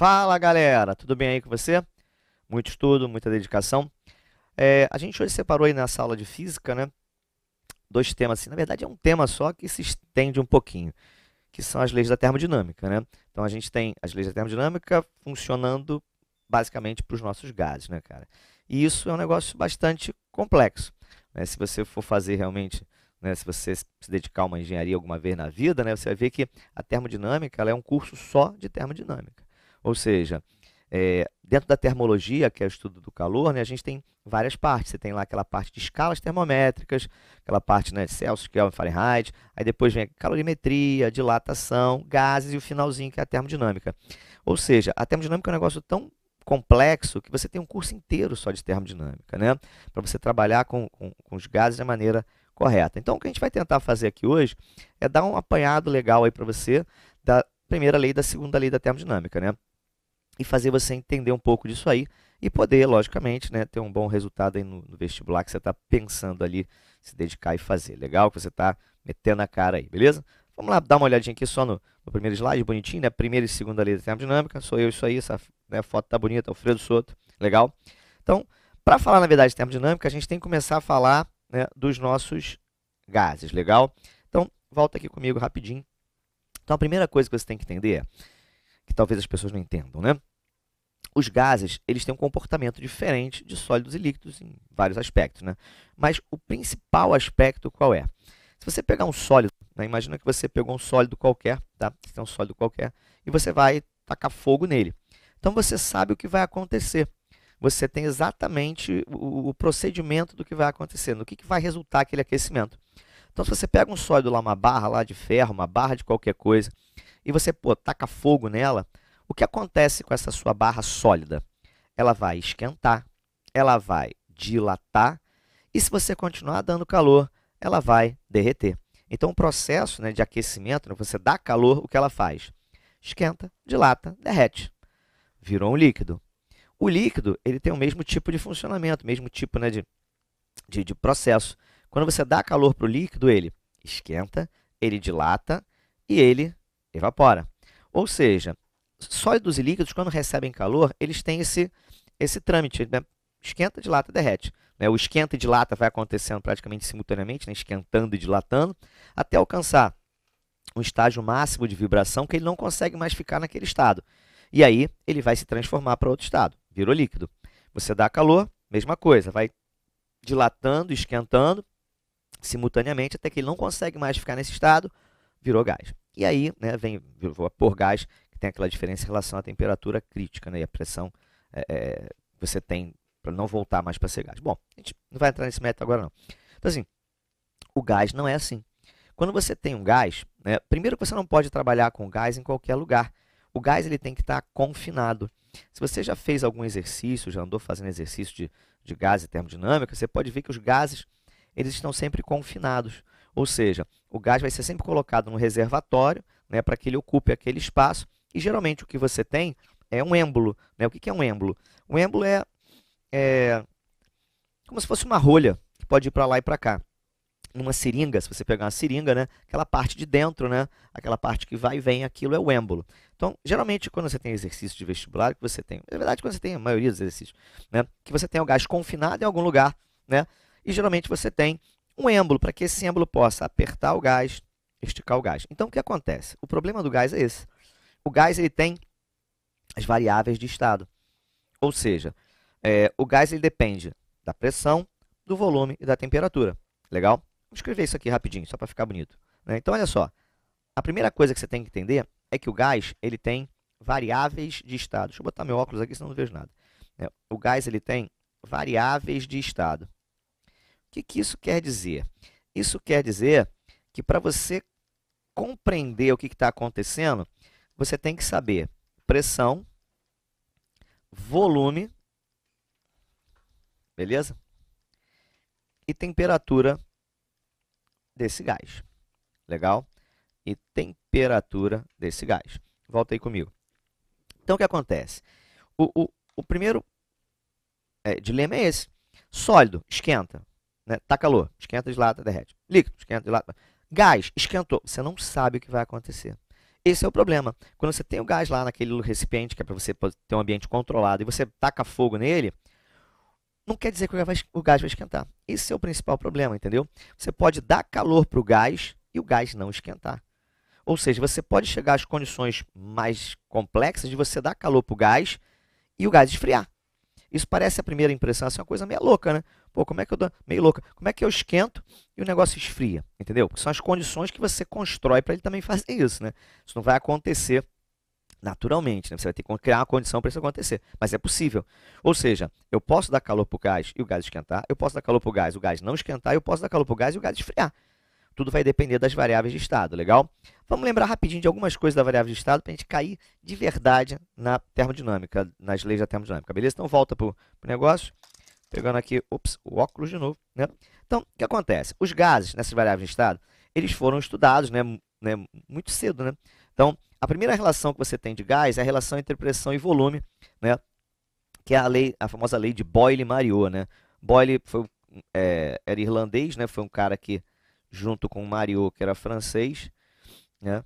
Fala galera, tudo bem aí com você? Muito estudo, muita dedicação. É, a gente hoje separou aí na sala de física, né? Dois temas assim. Na verdade, é um tema só que se estende um pouquinho, que são as leis da termodinâmica, né? Então a gente tem as leis da termodinâmica funcionando basicamente para os nossos gases, né, cara? E isso é um negócio bastante complexo. Né? Se você for fazer realmente né, se você se dedicar a uma engenharia alguma vez na vida, né, você vai ver que a termodinâmica é um curso só de termodinâmica. Ou seja, é, dentro da termologia, que é o estudo do calor, né, a gente tem várias partes. Você tem lá aquela parte de escalas termométricas, aquela parte né, de Celsius, Kelvin, é Fahrenheit, aí depois vem calorimetria, dilatação, gases e o finalzinho, que é a termodinâmica. Ou seja, a termodinâmica é um negócio tão complexo que você tem um curso inteiro só de termodinâmica, né? Para você trabalhar com, com, com, os gases da maneira correta. Então, o que a gente vai tentar fazer aqui hoje é dar um apanhado legal aí para você da primeira lei e da segunda lei da termodinâmica, né? e fazer você entender um pouco disso aí e poder, logicamente, né, ter um bom resultado aí no, no vestibular que você está pensando ali se dedicar e fazer. Legal que você está metendo a cara aí, beleza? Vamos lá dar uma olhadinha aqui só no, no primeiro slide, bonitinho, né? Primeira e segunda lei da termodinâmica. Sou eu isso aí, essa né, foto tá bonita, Alfredo Soto. Legal? Então, para falar, na verdade, de termodinâmica, a gente tem que começar a falar né, dos nossos gases, legal? Então, volta aqui comigo rapidinho. Então, a primeira coisa que você tem que entender é que talvez as pessoas não entendam, né? Os gases, eles têm um comportamento diferente de sólidos e líquidos em vários aspectos, né? Mas o principal aspecto qual é? Se você pegar um sólido, né? imagina que você pegou um sólido qualquer, tá? Você tem um sólido qualquer e você vai tacar fogo nele. Então você sabe o que vai acontecer. Você tem exatamente o, procedimento do que vai acontecer, no que, que vai resultar aquele aquecimento. Então se você pega um sólido lá, uma barra lá de ferro, uma barra de qualquer coisa, e você pô, taca fogo nela, o que acontece com essa sua barra sólida? Ela vai esquentar, ela vai dilatar e se você continuar dando calor, ela vai derreter. Então, o processo né, de aquecimento, né, você dá calor, o que ela faz? Esquenta, dilata, derrete. Virou um líquido. O líquido ele tem o mesmo tipo de funcionamento, mesmo tipo né, de, de, de processo. Quando você dá calor para o líquido, ele esquenta, ele dilata e ele evapora. Ou seja, sólidos e líquidos, quando recebem calor, eles têm esse, esse trâmite. Né? Esquenta, dilata, derrete. Né? O esquenta e dilata vai acontecendo praticamente simultaneamente, né? esquentando e dilatando, até alcançar um estágio máximo de vibração que ele não consegue mais ficar naquele estado. E aí ele vai se transformar para outro estado, virou líquido. Você dá calor, mesma coisa, vai dilatando, esquentando simultaneamente até que ele não consegue mais ficar nesse estado, virou gás. E aí, né, vem o vapor gás, que tem aquela diferença em relação à temperatura crítica, né, e a pressão é, é, você tem para não voltar mais para ser gás. Bom, a gente não vai entrar nesse método agora não. Então assim, o gás não é assim. Quando você tem um gás, né, primeiro que você não pode trabalhar com gás em qualquer lugar. O gás ele tem que estar tá confinado. Se você já fez algum exercício, já andou fazendo exercício de, de gás e termodinâmica, você pode ver que os gases eles estão sempre confinados. Ou seja, o gás vai ser sempre colocado no reservatório né, para que ele ocupe aquele espaço. E geralmente o que você tem é um êmbolo. Né? O que, é um êmbolo? Um êmbolo é, é como se fosse uma rolha que pode ir para lá e para cá numa seringa, se você pegar uma seringa, né, aquela parte de dentro, né, aquela parte que vai e vem, aquilo é o êmbolo. Então, geralmente, quando você tem exercício de vestibular, que você tem, na verdade, quando você tem a maioria dos exercícios, né, que você tem o gás confinado em algum lugar, né, e geralmente você tem um êmbolo, para que esse êmbolo possa apertar o gás, esticar o gás. Então, o que acontece? O problema do gás é esse. O gás ele tem as variáveis de estado. Ou seja, é, o gás ele depende da pressão, do volume e da temperatura. Legal? Vou escrever isso aqui rapidinho, só para ficar bonito. Né? Então, olha só. A primeira coisa que você tem que entender é que o gás ele tem variáveis de estado. Deixa eu botar meu óculos aqui, senão não vejo nada. É, o gás ele tem variáveis de estado que, que isso quer dizer? Isso quer dizer que para você compreender o que está acontecendo, você tem que saber pressão, volume, beleza? E temperatura desse gás. Legal? E temperatura desse gás. Volta aí comigo. Então, o que acontece? O, o, o primeiro é, dilema é esse. Sólido, esquenta. Né? Tá calor, esquenta, de lata, derrete. Líquido, esquenta, de lata. Gás, esquentou. Você não sabe o que vai acontecer. Esse é o problema. Quando você tem o gás lá naquele recipiente, que é para você ter um ambiente controlado, e você taca fogo nele, não quer dizer que o gás vai esquentar. Esse é o principal problema, entendeu? Você pode dar calor para o gás e o gás não esquentar. Ou seja, você pode chegar às condições mais complexas de você dar calor para o gás e o gás esfriar. Isso parece a primeira impressão, assim, uma coisa meio louca, né? Pô, como é que eu dou, meio louca. Como é que eu esquento e o negócio esfria, entendeu? Porque são as condições que você constrói para ele também fazer isso, né? Isso não vai acontecer naturalmente, né? Você vai ter que criar uma condição para isso acontecer, mas é possível. Ou seja, eu posso dar calor para o gás e o gás esquentar, eu posso dar calor para o gás, e o gás não esquentar, eu posso dar calor para o gás e o gás esfriar. Tudo vai depender das variáveis de estado, legal? Vamos lembrar rapidinho de algumas coisas da variável de estado para a gente cair de verdade na termodinâmica, nas leis da termodinâmica, beleza? Então, volta para o negócio, pegando aqui ups, o óculos de novo. Né? Então, o que acontece? Os gases nessas variáveis de estado, eles foram estudados né, né, muito cedo. Né? Então, a primeira relação que você tem de gás é a relação entre pressão e volume, né? que é a, lei, a famosa lei de Boyle-Mariot. Né? Boyle foi, é, era irlandês, né? foi um cara que junto com Mario, que era francês, né?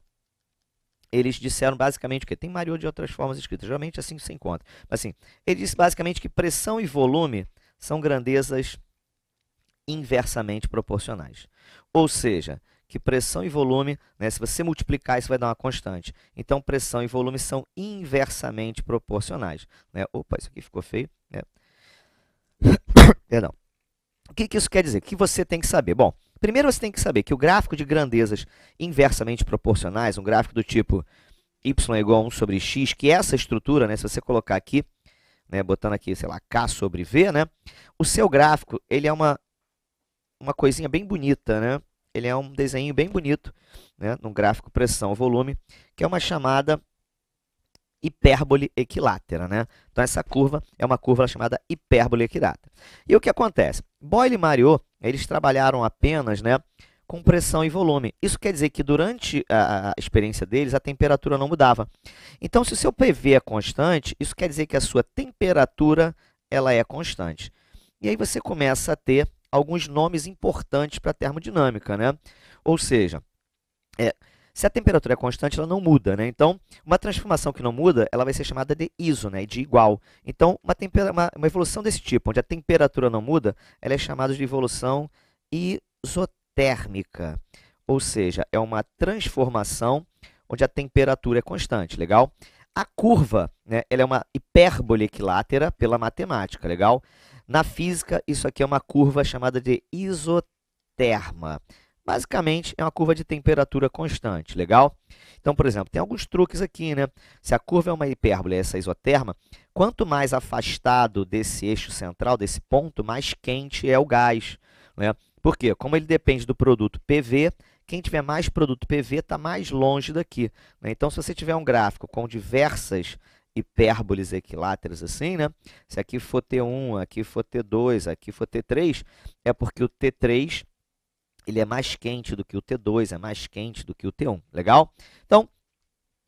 Eles disseram basicamente que tem Mario de outras formas escritas, geralmente é assim se encontra. Mas assim, ele disse basicamente que pressão e volume são grandezas inversamente proporcionais. Ou seja, que pressão e volume, né, se você multiplicar, isso vai dar uma constante. Então, pressão e volume são inversamente proporcionais. Né? Opa, isso aqui ficou feio. Né? Perdão. O que, que, isso quer dizer? O que você tem que saber? Bom, primeiro você tem que saber que o gráfico de grandezas inversamente proporcionais, um gráfico do tipo y igual a 1 sobre x, que é essa estrutura, né, se você colocar aqui, né, botando aqui, sei lá, k sobre v, né, o seu gráfico ele é uma, uma coisinha bem bonita, né? ele é um desenho bem bonito, né, num gráfico pressão-volume, que é uma chamada hipérbole equilátera. Né? Então, essa curva é uma curva chamada hipérbole equilátera. E o que acontece? Boyle e Mariot, eles trabalharam apenas né, com pressão e volume. Isso quer dizer que durante a experiência deles, a temperatura não mudava. Então, se o seu PV é constante, isso quer dizer que a sua temperatura ela é constante. E aí você começa a ter alguns nomes importantes para a termodinâmica. Né? Ou seja, é, se a temperatura é constante, ela não muda, né? Então, uma transformação que não muda, ela vai ser chamada de iso, né? De igual. Então, uma, uma, uma evolução desse tipo, onde a temperatura não muda, ela é chamada de evolução isotérmica. Ou seja, é uma transformação onde a temperatura é constante, legal? A curva, né, ela é uma hipérbole equilátera pela matemática, legal? Na física, isso aqui é uma curva chamada de isoterma. Basicamente, é uma curva de temperatura constante, legal? Então, por exemplo, tem alguns truques aqui, né? Se a curva é uma hipérbole, essa é isoterma, quanto mais afastado desse eixo central, desse ponto, mais quente é o gás, né? Por quê? Como ele depende do produto PV, quem tiver mais produto PV está mais longe daqui. Né? Então, se você tiver um gráfico com diversas hipérboles equiláteras assim, né? Se aqui for T1, aqui for T2, aqui for T3, é porque o T3 ele é mais quente do que o T2, é mais quente do que o T1, legal? Então,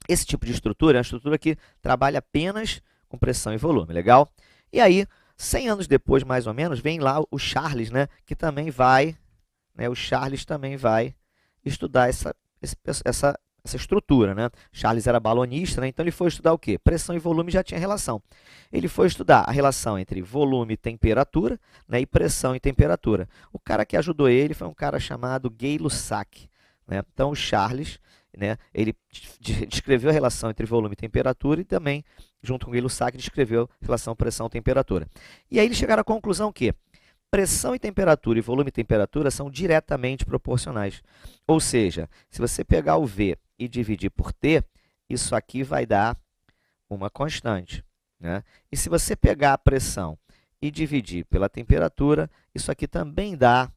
esse tipo de estrutura é uma estrutura que trabalha apenas com pressão e volume, legal? E aí, 100 anos depois, mais ou menos, vem lá o Charles, né, que também vai, né, o Charles também vai estudar essa, essa, essa estrutura. Né? Charles era balonista, né? então ele foi estudar o quê? Pressão e volume já tinha relação. Ele foi estudar a relação entre volume e temperatura né? e pressão e temperatura. O cara que ajudou ele foi um cara chamado Gay Lussac. Né? Então, o Charles né, ele descreveu a relação entre volume e temperatura e também, junto com Gay Lussac, descreveu a relação pressão-temperatura. e E aí eles chegaram à conclusão que pressão e temperatura e volume e temperatura são diretamente proporcionais. Ou seja, se você pegar o V e dividir por t, isso aqui vai dar uma constante. Né? E se você pegar a pressão e dividir pela temperatura, isso aqui também dá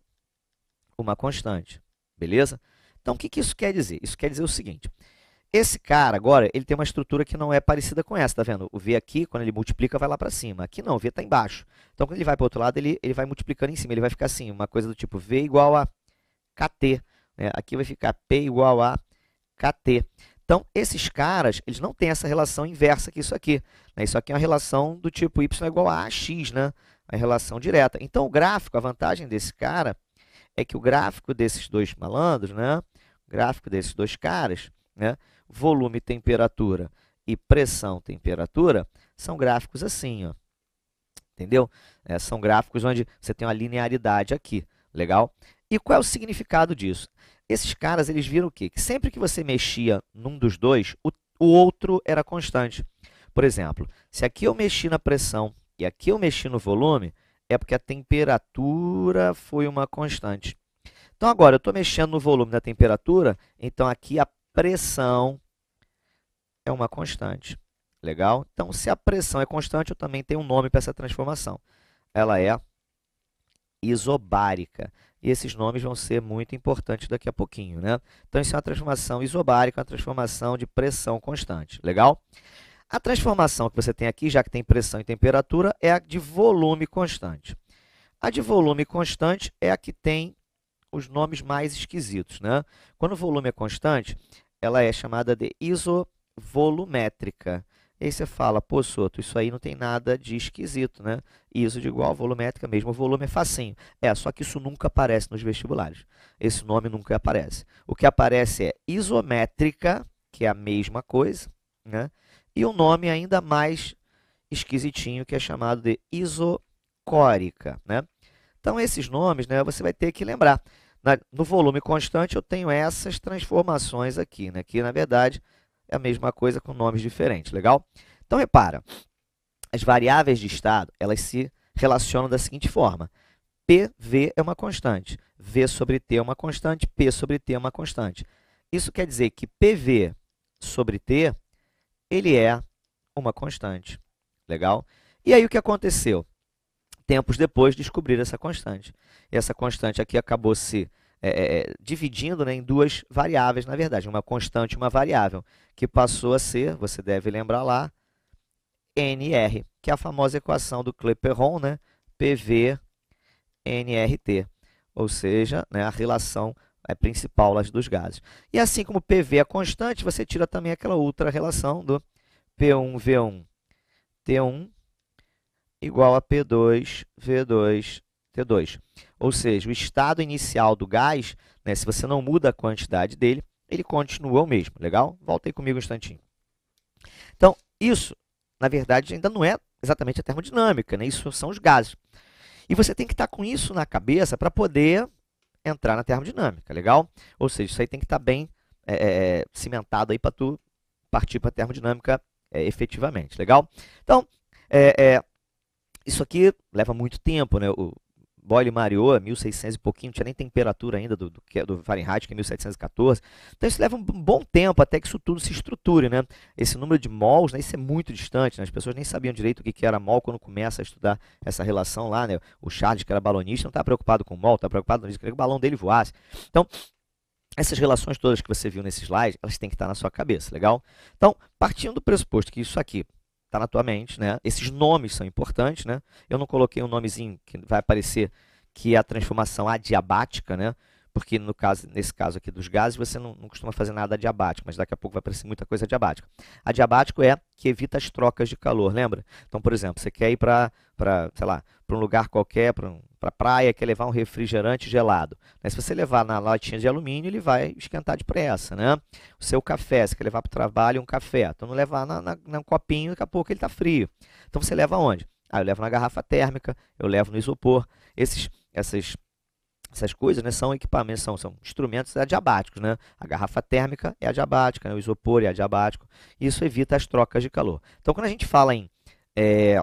uma constante. Beleza? Então, o que, que isso quer dizer? Isso quer dizer o seguinte. Esse cara agora, ele tem uma estrutura que não é parecida com essa, tá vendo? O V aqui, quando ele multiplica, vai lá para cima. Aqui não, o V está embaixo. Então, quando ele vai para o outro lado, ele, ele vai multiplicando em cima. Ele vai ficar assim, uma coisa do tipo V igual a KT. Né? Aqui vai ficar P igual a KT. Então, esses caras, eles não têm essa relação inversa que isso aqui. Né? Isso aqui é uma relação do tipo Y igual a AX, né? a relação direta. Então, o gráfico, a vantagem desse cara é que o gráfico desses dois malandros, né? o gráfico desses dois caras, né? volume, temperatura e pressão, temperatura, são gráficos assim. Ó. Entendeu? É, são gráficos onde você tem uma linearidade aqui. Legal? E qual é o significado disso? Esses caras, eles viram o quê? Que sempre que você mexia num dos dois, o, o outro era constante. Por exemplo, se aqui eu mexi na pressão e aqui eu mexi no volume, é porque a temperatura foi uma constante. Então, agora, eu estou mexendo no volume da temperatura, então aqui a pressão é uma constante. Legal? Então, se a pressão é constante, eu também tenho um nome para essa transformação. Ela é isobárica e esses nomes vão ser muito importantes daqui a pouquinho. Né? Então, isso é uma transformação isobárica, uma transformação de pressão constante. Legal? A transformação que você tem aqui, já que tem pressão e temperatura, é a de volume constante. A de volume constante é a que tem os nomes mais esquisitos. Né? Quando o volume é constante, ela é chamada de isovolumétrica. E aí você fala, pô, Soto, isso aí não tem nada de esquisito, né? ISO de igual volumétrica mesmo, o volume é facinho. É, só que isso nunca aparece nos vestibulares. Esse nome nunca aparece. O que aparece é isométrica, que é a mesma coisa, né? E um nome ainda mais esquisitinho, que é chamado de isocórica, né? Então, esses nomes, né, você vai ter que lembrar. Na, no volume constante, eu tenho essas transformações aqui, né? Que, na verdade, é a mesma coisa com nomes diferentes, legal? Então repara, as variáveis de estado, elas se relacionam da seguinte forma. PV é uma constante, V sobre T é uma constante, P sobre T é uma constante. Isso quer dizer que PV sobre T, ele é uma constante, legal? E aí o que aconteceu? Tempos depois descobriram essa constante. E essa constante aqui acabou se é, é, é, dividindo né, em duas variáveis, na verdade, uma constante e uma variável, que passou a ser, você deve lembrar lá, NR, que é a famosa equação do Clapeyron, né, PV NRT, ou seja, né, a relação é principal das dos gases. E assim como PV é constante, você tira também aquela outra relação do P1V1 T1 igual a P2V2 ou seja, o estado inicial do gás, né, se você não muda a quantidade dele, ele continua o mesmo, legal? Volta aí comigo um instantinho. Então, isso, na verdade, ainda não é exatamente a termodinâmica, né? isso são os gases. E você tem que estar com isso na cabeça para poder entrar na termodinâmica, legal? Ou seja, isso aí tem que estar bem é, é, é cimentado aí para tu partir para a termodinâmica é, efetivamente, legal? Então, é, é isso aqui leva muito tempo, né? O, Boyle mareou 1600 e pouquinho, não tinha nem temperatura ainda do, do, é, do Fahrenheit, que é 1714. Então isso leva um bom tempo até que isso tudo se estruture, né? Esse número de mols, né, isso é muito distante, né? as pessoas nem sabiam direito o que era mol quando começa a estudar essa relação lá, né? O Charles, que era balonista, não está preocupado com mol, está preocupado com que o balão dele voasse. Então, essas relações todas que você viu nesse slide, elas têm que estar na sua cabeça, legal? Então, partindo do pressuposto que isso aqui tá na tua mente, né? Esses nomes são importantes, né? Eu não coloquei um nomezinho que vai aparecer que é a transformação adiabática, né? porque no caso, nesse caso aqui dos gases, você não, não costuma fazer nada adiabático, mas daqui a pouco vai aparecer muita coisa adiabática. Adiabático é que evita as trocas de calor, lembra? Então, por exemplo, você quer ir para, sei lá, para um lugar qualquer, para um, pra praia, quer levar um refrigerante gelado. Né? Se você levar na latinha de alumínio, ele vai esquentar depressa, né? O seu café, você quer levar para o trabalho um café, então não levar na, na, copinho, daqui a pouco ele está frio. Então, você leva onde? Ah, eu levo na garrafa térmica, eu levo no isopor. Esses, essas essas coisas né, são equipamentos, são, são instrumentos adiabáticos. Né? A garrafa térmica é adiabática, né? o isopor é adiabático. Isso evita as trocas de calor. Então, quando a gente fala em é,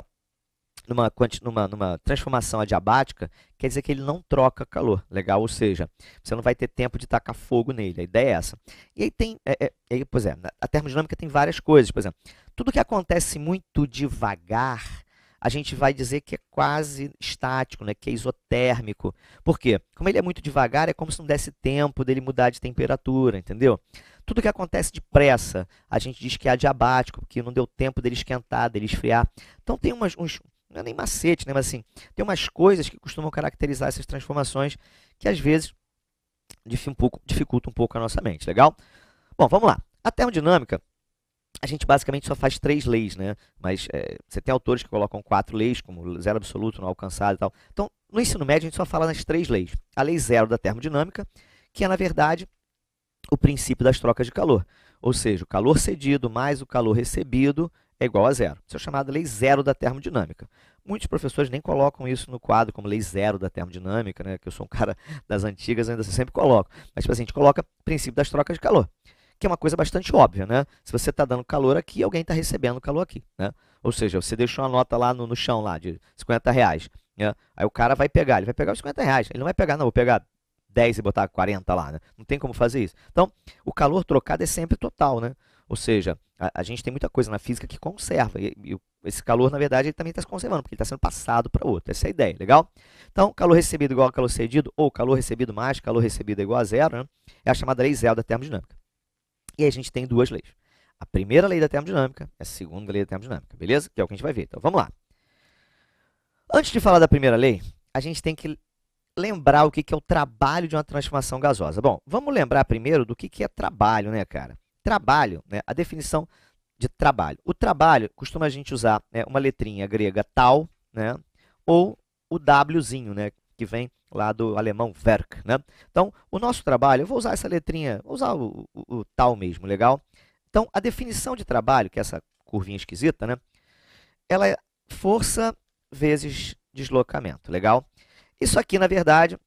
numa, numa, numa transformação adiabática, quer dizer que ele não troca calor, legal? Ou seja, você não vai ter tempo de tacar fogo nele. A ideia é essa. E aí tem, é, é, pois é, a termodinâmica tem várias coisas. Por exemplo, tudo que acontece muito devagar a gente vai dizer que é quase estático, né? que é isotérmico. Por quê? Como ele é muito devagar, é como se não desse tempo dele mudar de temperatura, entendeu? Tudo que acontece depressa, a gente diz que é adiabático, porque não deu tempo dele esquentar, dele esfriar. Então tem umas, uns, não é nem macete, né? mas assim, tem umas coisas que costumam caracterizar essas transformações que às vezes dificulta um pouco a nossa mente, legal? Bom, vamos lá. A termodinâmica a gente basicamente só faz três leis, né? Mas é, você tem autores que colocam quatro leis, como zero absoluto, não alcançado e tal. Então, no ensino médio, a gente só fala nas três leis. A lei zero da termodinâmica, que é, na verdade, o princípio das trocas de calor. Ou seja, o calor cedido mais o calor recebido é igual a zero. Isso é chamado lei zero da termodinâmica. Muitos professores nem colocam isso no quadro como lei zero da termodinâmica, né? que eu sou um cara das antigas, ainda sempre coloco. Mas, tipo assim, a gente coloca princípio das trocas de calor que é uma coisa bastante óbvia, né? Se você está dando calor aqui, alguém está recebendo calor aqui, né? Ou seja, você deixou uma nota lá no, no chão lá de 50 reais, né? aí o cara vai pegar, ele vai pegar os 50 reais, ele não vai pegar, não, vou pegar 10 e botar 40 lá, né? Não tem como fazer isso. Então, o calor trocado é sempre total, né? Ou seja, a, a gente tem muita coisa na física que conserva, e, e esse calor, na verdade, ele também está se conservando, porque ele está sendo passado para outro. Essa é a ideia, legal? Então, calor recebido igual a calor cedido, ou calor recebido mais calor recebido é igual a zero, né? é a chamada lei zero da termodinâmica. E a gente tem duas leis. A primeira lei da termodinâmica, é a segunda lei da termodinâmica, beleza? Que é o que a gente vai ver. Então vamos lá. Antes de falar da primeira lei, a gente tem que lembrar o que é o trabalho de uma transformação gasosa. Bom, vamos lembrar primeiro do que é trabalho, né, cara? Trabalho, né? A definição de trabalho. O trabalho costuma a gente usar né, uma letrinha grega tal, né? Ou o Wzinho, né? que vem lá do alemão Werk. Né? Então, o nosso trabalho, eu vou usar essa letrinha, vou usar o, o, o tal mesmo, legal? Então, a definição de trabalho, que é essa curvinha esquisita, né? ela é força vezes deslocamento, legal? Isso aqui, na verdade,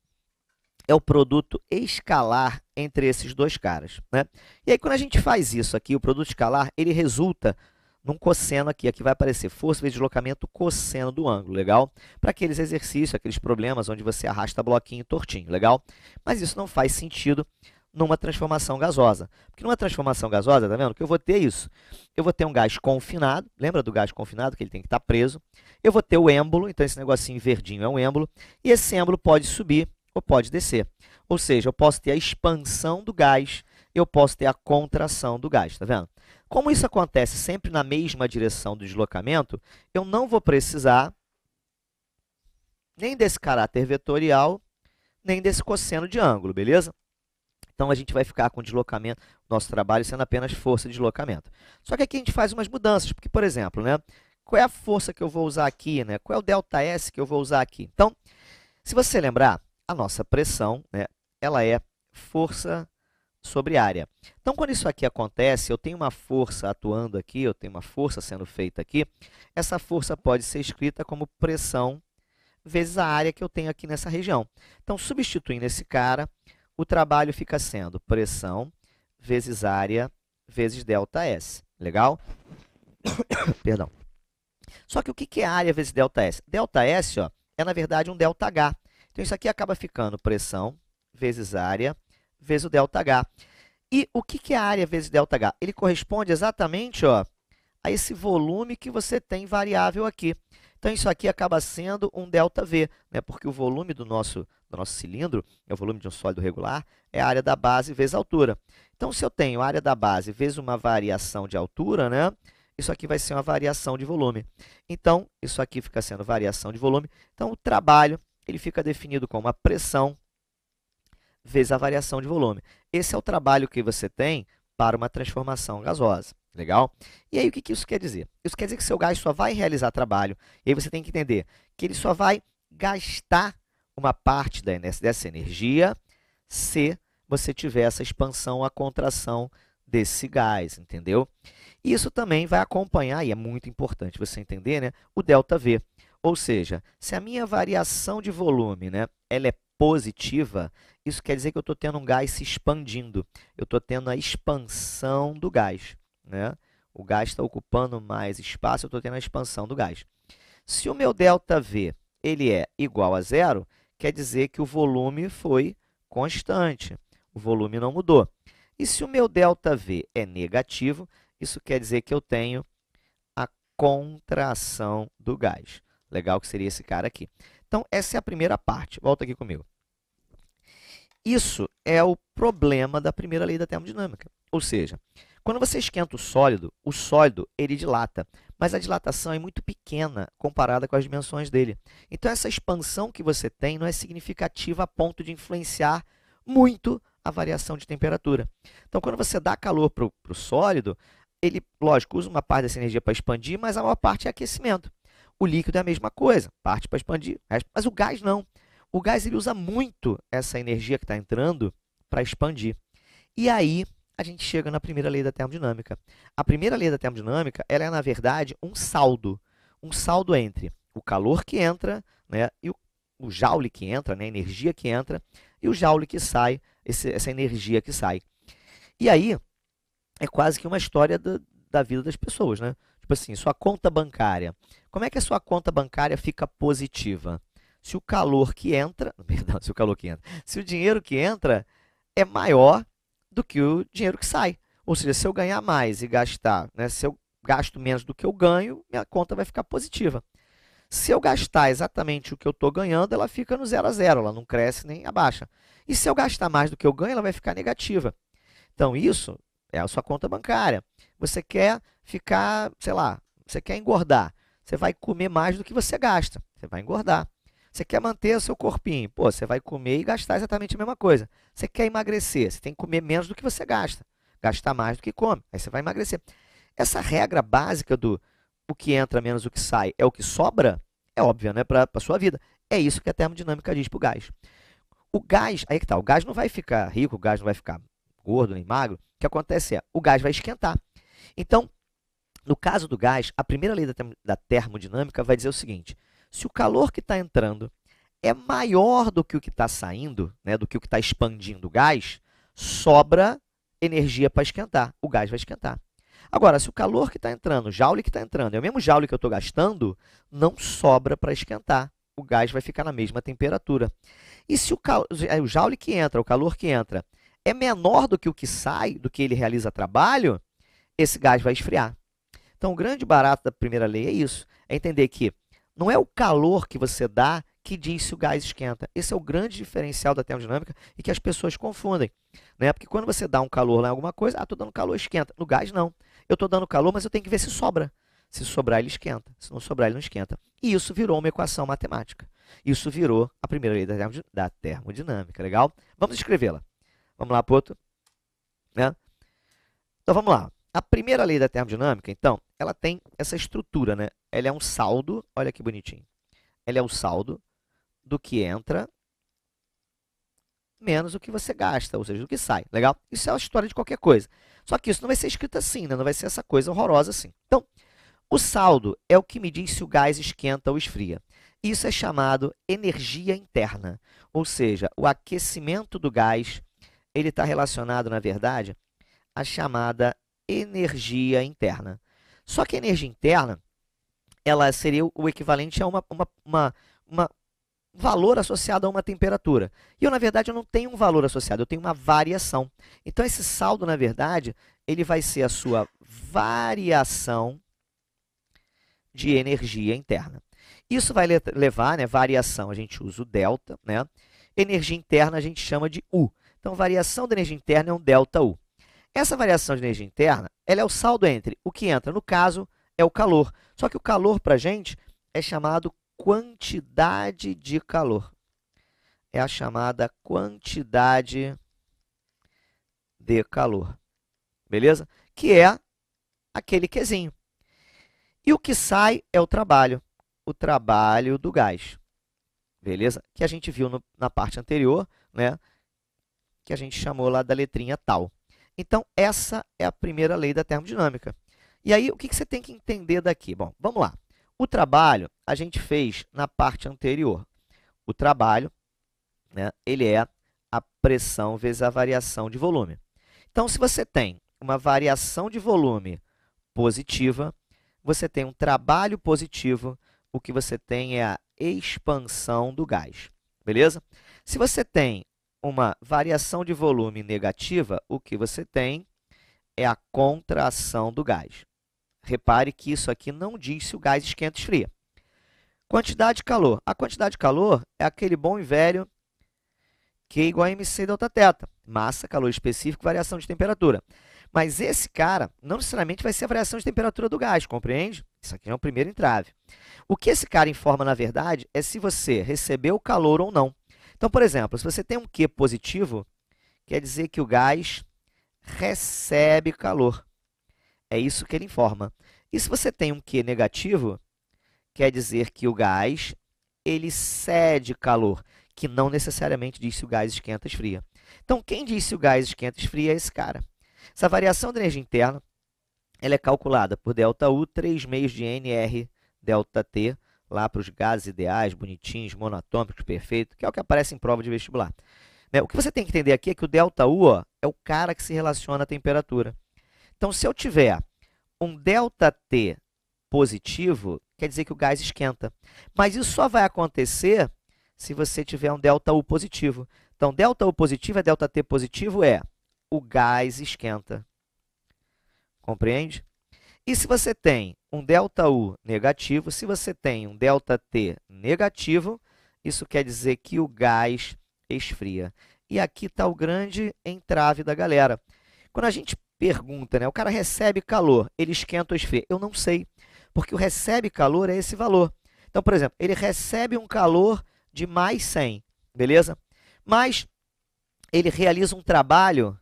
é o produto escalar entre esses dois caras. Né? E aí, quando a gente faz isso aqui, o produto escalar, ele resulta num cosseno aqui. Aqui vai aparecer força vezes deslocamento cosseno do ângulo, legal? Para aqueles exercícios, aqueles problemas onde você arrasta bloquinho tortinho, legal? Mas isso não faz sentido numa transformação gasosa. Porque numa transformação gasosa, tá vendo? Que eu vou ter é isso. Eu vou ter um gás confinado, lembra do gás confinado que ele tem que estar tá preso. Eu vou ter o êmbolo, então esse negocinho verdinho é um êmbolo, e esse êmbolo pode subir ou pode descer. Ou seja, eu posso ter a expansão do gás, eu posso ter a contração do gás, tá vendo? Como isso acontece sempre na mesma direção do deslocamento, eu não vou precisar nem desse caráter vetorial, nem desse cosseno de ângulo, beleza? Então, a gente vai ficar com deslocamento, nosso trabalho sendo apenas força de deslocamento. Só que aqui a gente faz umas mudanças, porque, por exemplo, né, qual é a força que eu vou usar aqui? Né? Qual é o delta S que eu vou usar aqui? Então, se você lembrar, a nossa pressão né, ela é força sobre área. Então, quando isso aqui acontece, eu tenho uma força atuando aqui, eu tenho uma força sendo feita aqui, essa força pode ser escrita como pressão vezes a área que eu tenho aqui nessa região. Então, substituindo esse cara, o trabalho fica sendo pressão vezes área vezes delta S. Legal? Perdão. Só que o que é área vezes delta S? Delta S ó, é, na verdade, um delta H. Então, isso aqui acaba ficando pressão vezes área vezes o ΔH. E o que é a área vezes ΔH? Ele corresponde exatamente ó, a esse volume que você tem variável aqui. Então, isso aqui acaba sendo um ΔV, né? porque o volume do nosso, do nosso cilindro, é o volume de um sólido regular, é a área da base vezes a altura. Então, se eu tenho a área da base vezes uma variação de altura, né? isso aqui vai ser uma variação de volume. Então, isso aqui fica sendo variação de volume. Então, o trabalho ele fica definido como a pressão vezes a variação de volume. Esse é o trabalho que você tem para uma transformação gasosa. Legal? E aí, o que, isso quer dizer? Isso quer dizer que seu gás só vai realizar trabalho, e aí você tem que entender que ele só vai gastar uma parte dessa energia se você tiver essa expansão a contração desse gás, entendeu? Isso também vai acompanhar, e é muito importante você entender, né, o ΔV. Ou seja, se a minha variação de volume né, ela é positiva, isso quer dizer que eu estou tendo um gás se expandindo. Eu estou tendo a expansão do gás. Né? O gás está ocupando mais espaço, eu estou tendo a expansão do gás. Se o meu ΔV ele é igual a zero, quer dizer que o volume foi constante. O volume não mudou. E se o meu ΔV é negativo, isso quer dizer que eu tenho a contração do gás. Legal que seria esse cara aqui. Então, essa é a primeira parte. Volta aqui comigo. Isso é o problema da primeira lei da termodinâmica. Ou seja, quando você esquenta o sólido, o sólido ele dilata, mas a dilatação é muito pequena comparada com as dimensões dele. Então, essa expansão que você tem não é significativa a ponto de influenciar muito a variação de temperatura. Então, quando você dá calor para o sólido, ele, lógico, usa uma parte dessa energia para expandir, mas a maior parte é aquecimento. O líquido é a mesma coisa, parte para expandir, mas o gás não. O gás ele usa muito essa energia que está entrando para expandir. E aí a gente chega na primeira lei da termodinâmica. A primeira lei da termodinâmica ela é, na verdade, um saldo. Um saldo entre o calor que entra né, e o, o joule que entra, né, a energia que entra, e o joule que sai, esse, essa energia que sai. E aí é quase que uma história da, da vida das pessoas. Né? Tipo assim, sua conta bancária. Como é que a sua conta bancária fica positiva? Se o calor que entra, perdão, se o calor que entra, se o dinheiro que entra é maior do que o dinheiro que sai. Ou seja, se eu ganhar mais e gastar, né, se eu gasto menos do que eu ganho, minha conta vai ficar positiva. Se eu gastar exatamente o que eu estou ganhando, ela fica no zero a zero, ela não cresce nem abaixa. E se eu gastar mais do que eu ganho, ela vai ficar negativa. Então, isso é a sua conta bancária. Você quer ficar, sei lá, você quer engordar. Você vai comer mais do que você gasta. Você vai engordar. Você quer manter o seu corpinho. Pô, você vai comer e gastar exatamente a mesma coisa. Você quer emagrecer. Você tem que comer menos do que você gasta. Gastar mais do que come. Aí você vai emagrecer. Essa regra básica do o que entra menos o que sai é o que sobra, é óbvio, né? Para a sua vida. É isso que a termodinâmica diz para o gás. O gás, aí que tá, o gás não vai ficar rico, o gás não vai ficar gordo nem magro, o que acontece é o gás vai esquentar. Então, no caso do gás, a primeira lei da termodinâmica vai dizer o seguinte: se o calor que está entrando é maior do que o que está saindo, né, do que o que está expandindo o gás, sobra energia para esquentar. O gás vai esquentar. Agora, se o calor que está entrando, o joule que está entrando, é o mesmo joule que eu estou gastando, não sobra para esquentar. O gás vai ficar na mesma temperatura. E se o, cal... o joule que entra, o calor que entra, é menor do que o que sai, do que ele realiza trabalho, esse gás vai esfriar. Então, o grande barato da primeira lei é isso: é entender que não é o calor que você dá que diz se o gás esquenta. Esse é o grande diferencial da termodinâmica e que as pessoas confundem. Né? Porque quando você dá um calor lá em alguma coisa, ah, estou dando calor, esquenta. No gás, não. Eu estou dando calor, mas eu tenho que ver se sobra. Se sobrar, ele esquenta. Se não sobrar, ele não esquenta. E isso virou uma equação matemática. Isso virou a primeira lei da termodinâmica, legal? Vamos escrevê-la. Vamos lá para outro. Né? Então vamos lá. A primeira lei da termodinâmica, então, ela tem essa estrutura, né? Ela é um saldo, olha que bonitinho. Ela é o saldo do que entra menos o que você gasta, ou seja, do que sai. Legal? Isso é a história de qualquer coisa. Só que isso não vai ser escrito assim, né? não vai ser essa coisa horrorosa assim. Então, o saldo é o que me diz se o gás esquenta ou esfria. Isso é chamado energia interna, ou seja, o aquecimento do gás ele está relacionado, na verdade, à chamada energia interna. Só que a energia interna, ela seria o equivalente a uma, uma, uma, uma valor associado a uma temperatura. E eu, na verdade, eu não tenho um valor associado, eu tenho uma variação. Então, esse saldo, na verdade, ele vai ser a sua variação de energia interna. Isso vai levar, né, variação, a gente usa o delta, né? Energia interna a gente chama de U. Então, variação da energia interna é um ΔU. Essa variação de energia interna ela é o saldo entre o que entra, no caso, é o calor. Só que o calor, para a gente, é chamado quantidade de calor. É a chamada quantidade de calor. Beleza? Que é aquele quezinho. E o que sai é o trabalho, o trabalho do gás. Beleza? Que a gente viu no, na parte anterior, né? que a gente chamou lá da letrinha tal. Então, essa é a primeira lei da termodinâmica. E aí, o que, você tem que entender daqui? Bom, vamos lá. O trabalho a gente fez na parte anterior. O trabalho, né, ele é a pressão vezes a variação de volume. Então, se você tem uma variação de volume positiva, você tem um trabalho positivo, o que você tem é a expansão do gás, beleza? Se você tem uma variação de volume negativa, o que você tem é a contração do gás. Repare que isso aqui não diz se o gás esquenta ou esfria. Quantidade de calor. A quantidade de calor é aquele bom e velho Q é igual a MC delta θ. Massa, calor específico, variação de temperatura. Mas esse cara não necessariamente vai ser a variação de temperatura do gás, compreende? Isso aqui é o primeiro entrave. O que esse cara informa, na verdade, é se você recebeu calor ou não. Então, por exemplo, se você tem um Q positivo, quer dizer que o gás recebe calor. É isso que ele informa. E se você tem um Q negativo, quer dizer que o gás ele cede calor, que não necessariamente diz se o gás esquenta ou esfria. Então, quem diz se o gás esquenta ou esfria é esse cara. Essa variação da energia interna ela é calculada por delta U, 3 meios de NR delta T, lá para os gases ideais, bonitinhos, monatômicos, perfeitos, que é o que aparece em prova de vestibular. Né? O que você tem que entender aqui é que o delta U ó, é o cara que se relaciona à temperatura. Então, se eu tiver um delta T positivo, quer dizer que o gás esquenta. Mas isso só vai acontecer se você tiver um delta U positivo. Então, delta U positivo é delta T positivo é o gás esquenta. Compreende? E se você tem um ΔU negativo, se você tem um ΔT negativo, isso quer dizer que o gás esfria. E aqui está o grande entrave da galera. Quando a gente pergunta, né, o cara recebe calor, ele esquenta ou esfria? Eu não sei, porque o recebe calor é esse valor. Então, por exemplo, ele recebe um calor de mais 100, beleza? Mas ele realiza um trabalho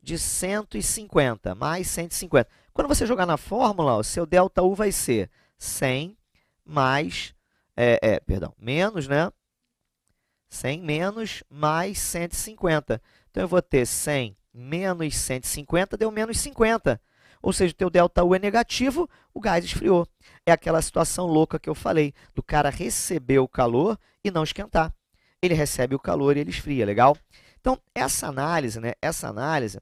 de 150, mais 150. Quando você jogar na fórmula, o seu delta U vai ser 100 mais, é, é, perdão, menos, né? 100 menos mais 150. Então, eu vou ter 100 menos 150, deu menos 50. Ou seja, o teu delta U é negativo, o gás esfriou. É aquela situação louca que eu falei, do cara receber o calor e não esquentar. Ele recebe o calor e ele esfria, legal? Então, essa análise, né, essa análise,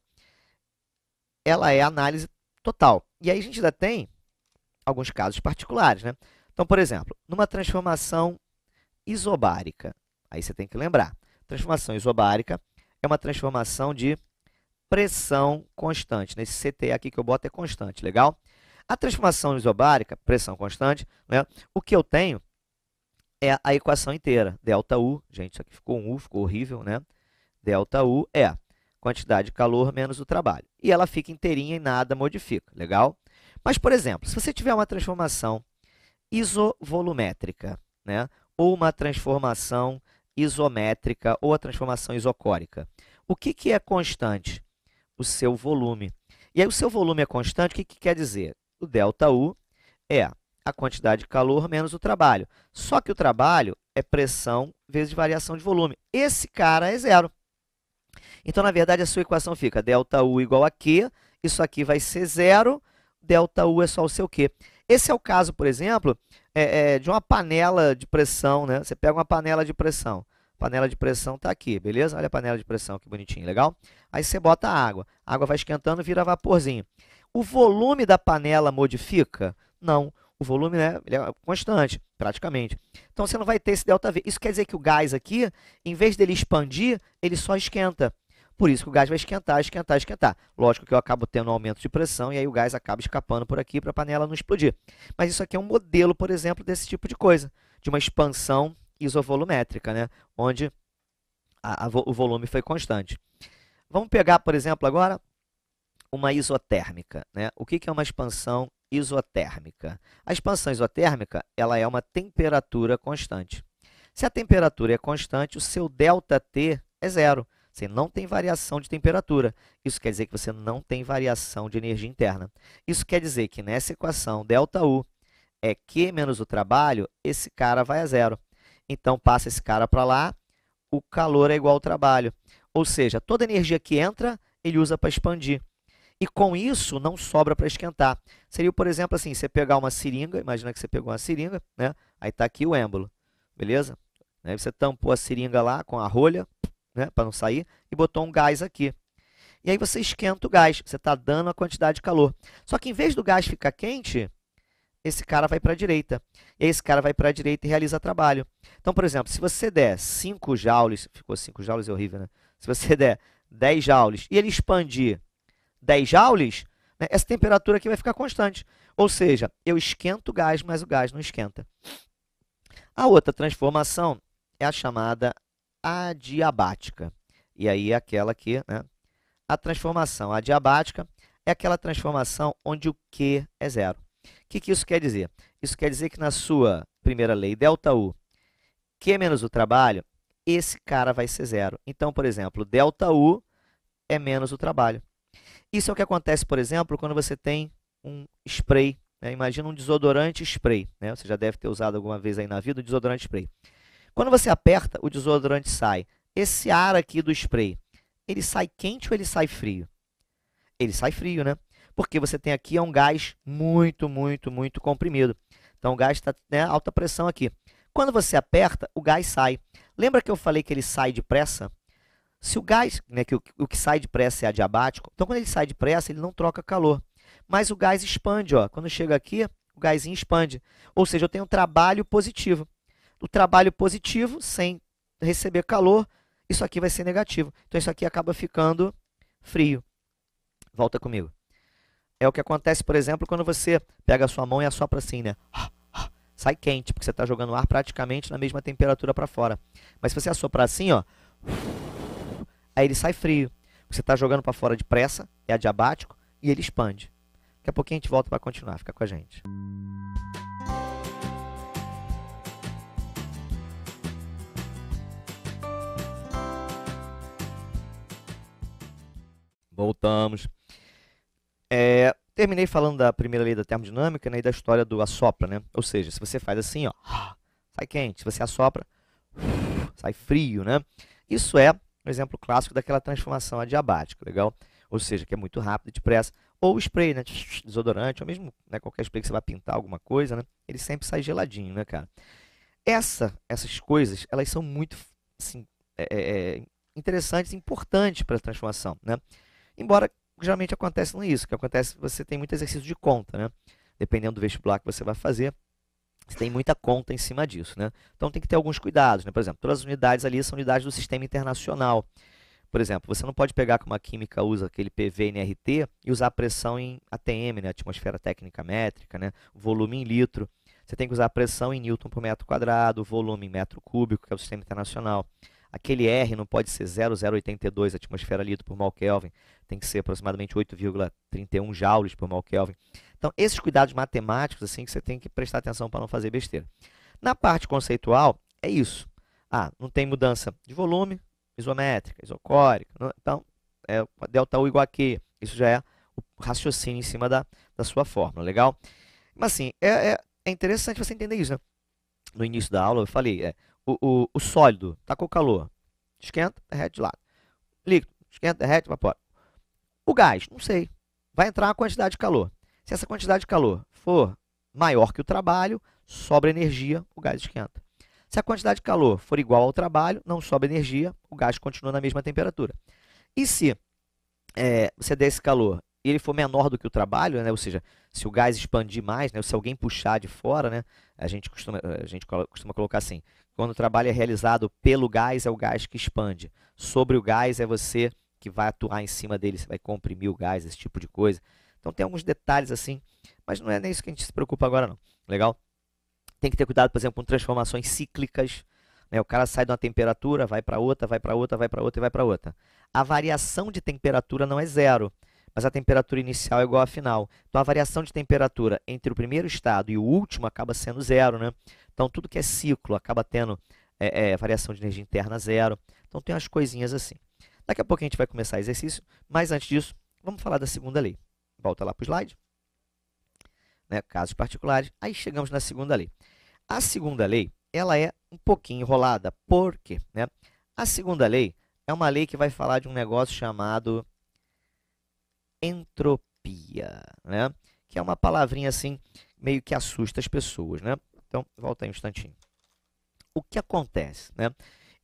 ela é análise total. E aí a gente ainda tem alguns casos particulares. Né? Então, por exemplo, numa transformação isobárica, aí você tem que lembrar, transformação isobárica é uma transformação de pressão constante. Nesse né? CT aqui que eu boto é constante, legal? A transformação isobárica, pressão constante, né? o que eu tenho é a equação inteira. Delta U, gente, isso aqui ficou um U, ficou horrível, né? Delta U é quantidade de calor menos o trabalho. E ela fica inteirinha e nada modifica, legal? Mas, por exemplo, se você tiver uma transformação isovolumétrica, né, ou uma transformação isométrica ou a transformação isocórica, o que, que é constante? O seu volume. E aí, o seu volume é constante, o que, que quer dizer? O ΔU é a quantidade de calor menos o trabalho. Só que o trabalho é pressão vezes variação de volume. Esse cara é zero. Então, na verdade, a sua equação fica delta U igual a Q, isso aqui vai ser zero, delta U é só o seu Q. Esse é o caso, por exemplo, é, é, de uma panela de pressão, né? Você pega uma panela de pressão. panela de pressão está aqui, beleza? Olha a panela de pressão, que bonitinho, legal? Aí você bota a água. A água vai esquentando e vira vaporzinho. O volume da panela modifica? Não. O volume né, é constante, praticamente. Então, você não vai ter esse delta V. Isso quer dizer que o gás aqui, em vez dele expandir, ele só esquenta. Por isso que o gás vai esquentar, esquentar, esquentar. Lógico que eu acabo tendo um aumento de pressão e aí o gás acaba escapando por aqui para a panela não explodir. Mas isso aqui é um modelo, por exemplo, desse tipo de coisa, de uma expansão isovolumétrica, né? onde a, a, o volume foi constante. Vamos pegar, por exemplo, agora uma isotérmica. Né? O que, que é uma expansão isotérmica? A expansão isotérmica ela é uma temperatura constante. Se a temperatura é constante, o seu ΔT é zero. Você não tem variação de temperatura. Isso quer dizer que você não tem variação de energia interna. Isso quer dizer que nessa equação, ΔU é Q menos o trabalho, esse cara vai a zero. Então, passa esse cara para lá, o calor é igual ao trabalho. Ou seja, toda energia que entra, ele usa para expandir. E com isso, não sobra para esquentar. Seria, por exemplo, assim, você pegar uma seringa, imagina que você pegou uma seringa, né? aí está aqui o êmbolo, beleza? Aí você tampou a seringa lá com a rolha, né, para não sair, e botou um gás aqui. E aí você esquenta o gás, você está dando a quantidade de calor. Só que em vez do gás ficar quente, esse cara vai para a direita. E aí esse cara vai para a direita e realiza trabalho. Então, por exemplo, se você der 5 joules, ficou 5 joules é horrível, né? Se você der 10 joules e ele expandir 10 joules, né, essa temperatura aqui vai ficar constante. Ou seja, eu esquento o gás, mas o gás não esquenta. A outra transformação é a chamada adiabática. E aí é aquela que, né? A transformação adiabática é aquela transformação onde o Q é zero. O que, que isso quer dizer? Isso quer dizer que na sua primeira lei, delta U, Q menos o trabalho, esse cara vai ser zero. Então, por exemplo, delta U é menos o trabalho. Isso é o que acontece, por exemplo, quando você tem um spray. Né? Imagina um desodorante spray. Né? Você já deve ter usado alguma vez aí na vida um desodorante spray. Quando você aperta, o desodorante sai. Esse ar aqui do spray, ele sai quente ou ele sai frio? Ele sai frio, né? Porque você tem aqui é um gás muito, muito, muito comprimido. Então o gás está né, alta pressão aqui. Quando você aperta, o gás sai. Lembra que eu falei que ele sai depressa? Se o gás, né, que o, o que sai depressa é adiabático, então quando ele sai depressa, ele não troca calor. Mas o gás expande, ó. Quando chega aqui, o gás expande. Ou seja, eu tenho um trabalho positivo o trabalho positivo, sem receber calor, isso aqui vai ser negativo. Então isso aqui acaba ficando frio. Volta comigo. É o que acontece, por exemplo, quando você pega a sua mão e assopra assim, né? Sai quente, porque você está jogando ar praticamente na mesma temperatura para fora. Mas se você assoprar assim, ó, aí ele sai frio. Você está jogando para fora depressa, é adiabático, e ele expande. Daqui a pouquinho a gente volta para continuar. Fica com a gente. Voltamos. É, terminei falando da primeira lei da termodinâmica né, e da história do assopra, né? Ou seja, se você faz assim, ó, sai quente. Se você assopra, sai frio, né? Isso é um exemplo clássico daquela transformação adiabática, legal? Ou seja, que é muito rápido e depressa. Ou spray, né? Desodorante, ou mesmo né, qualquer spray que você vai pintar alguma coisa, né? Ele sempre sai geladinho, né, cara? Essa, essas coisas, elas são muito assim, é, é, é interessantes e importantes para a transformação, né? Embora geralmente acontece não é isso, que acontece você tem muito exercício de conta, né? Dependendo do vestibular que você vai fazer, você tem muita conta em cima disso, né? Então tem que ter alguns cuidados, né? Por exemplo, todas as unidades ali são unidades do sistema internacional. Por exemplo, você não pode pegar como a química usa aquele PVNRT e usar pressão em ATM, né? atmosfera técnica métrica, né? volume em litro. Você tem que usar pressão em newton por metro quadrado, volume em metro cúbico, que é o sistema internacional. Aquele R não pode ser 0,082 atmosfera litro por mol Kelvin, tem que ser aproximadamente 8,31 joules por mol Kelvin. Então, esses cuidados matemáticos assim que você tem que prestar atenção para não fazer besteira. Na parte conceitual, é isso. Ah, não tem mudança de volume, isométrica, isocórica. Então, é, delta U igual a Q. Isso já é o raciocínio em cima da, da sua fórmula, legal? Mas assim, é, é, é interessante você entender isso, né? No início da aula eu falei, é, o, o, o sólido está com calor, esquenta, derrete de lado. Líquido, esquenta, derrete, evapora. O gás, não sei. Vai entrar uma quantidade de calor. Se essa quantidade de calor for maior que o trabalho, sobra energia, o gás esquenta. Se a quantidade de calor for igual ao trabalho, não sobra energia, o gás continua na mesma temperatura. E se é, você der esse calor e ele for menor do que o trabalho, né? ou seja, se o gás expandir mais, né? ou se alguém puxar de fora, né? a, gente costuma, a gente costuma colocar assim, quando o trabalho é realizado pelo gás, é o gás que expande. Sobre o gás, é você que vai atuar em cima dele, você vai comprimir o gás, esse tipo de coisa. Então tem alguns detalhes assim, mas não é nem isso que a gente se preocupa agora não. Legal? Tem que ter cuidado, por exemplo, com transformações cíclicas. Né? O cara sai de uma temperatura, vai para outra, vai para outra, vai para outra e vai para outra. A variação de temperatura não é zero mas a temperatura inicial é igual à final. Então, a variação de temperatura entre o primeiro estado e o último acaba sendo zero. Né? Então, tudo que é ciclo acaba tendo é, é, variação de energia interna zero. Então, tem umas coisinhas assim. Daqui a pouco a gente vai começar o exercício, mas antes disso, vamos falar da segunda lei. Volta lá para o slide. Né? Casos particulares. Aí chegamos na segunda lei. A segunda lei ela é um pouquinho enrolada. Por quê? Né? A segunda lei é uma lei que vai falar de um negócio chamado entropia, né? Que é uma palavrinha assim, meio que assusta as pessoas, né? Então, volta aí um instantinho. O que acontece, né?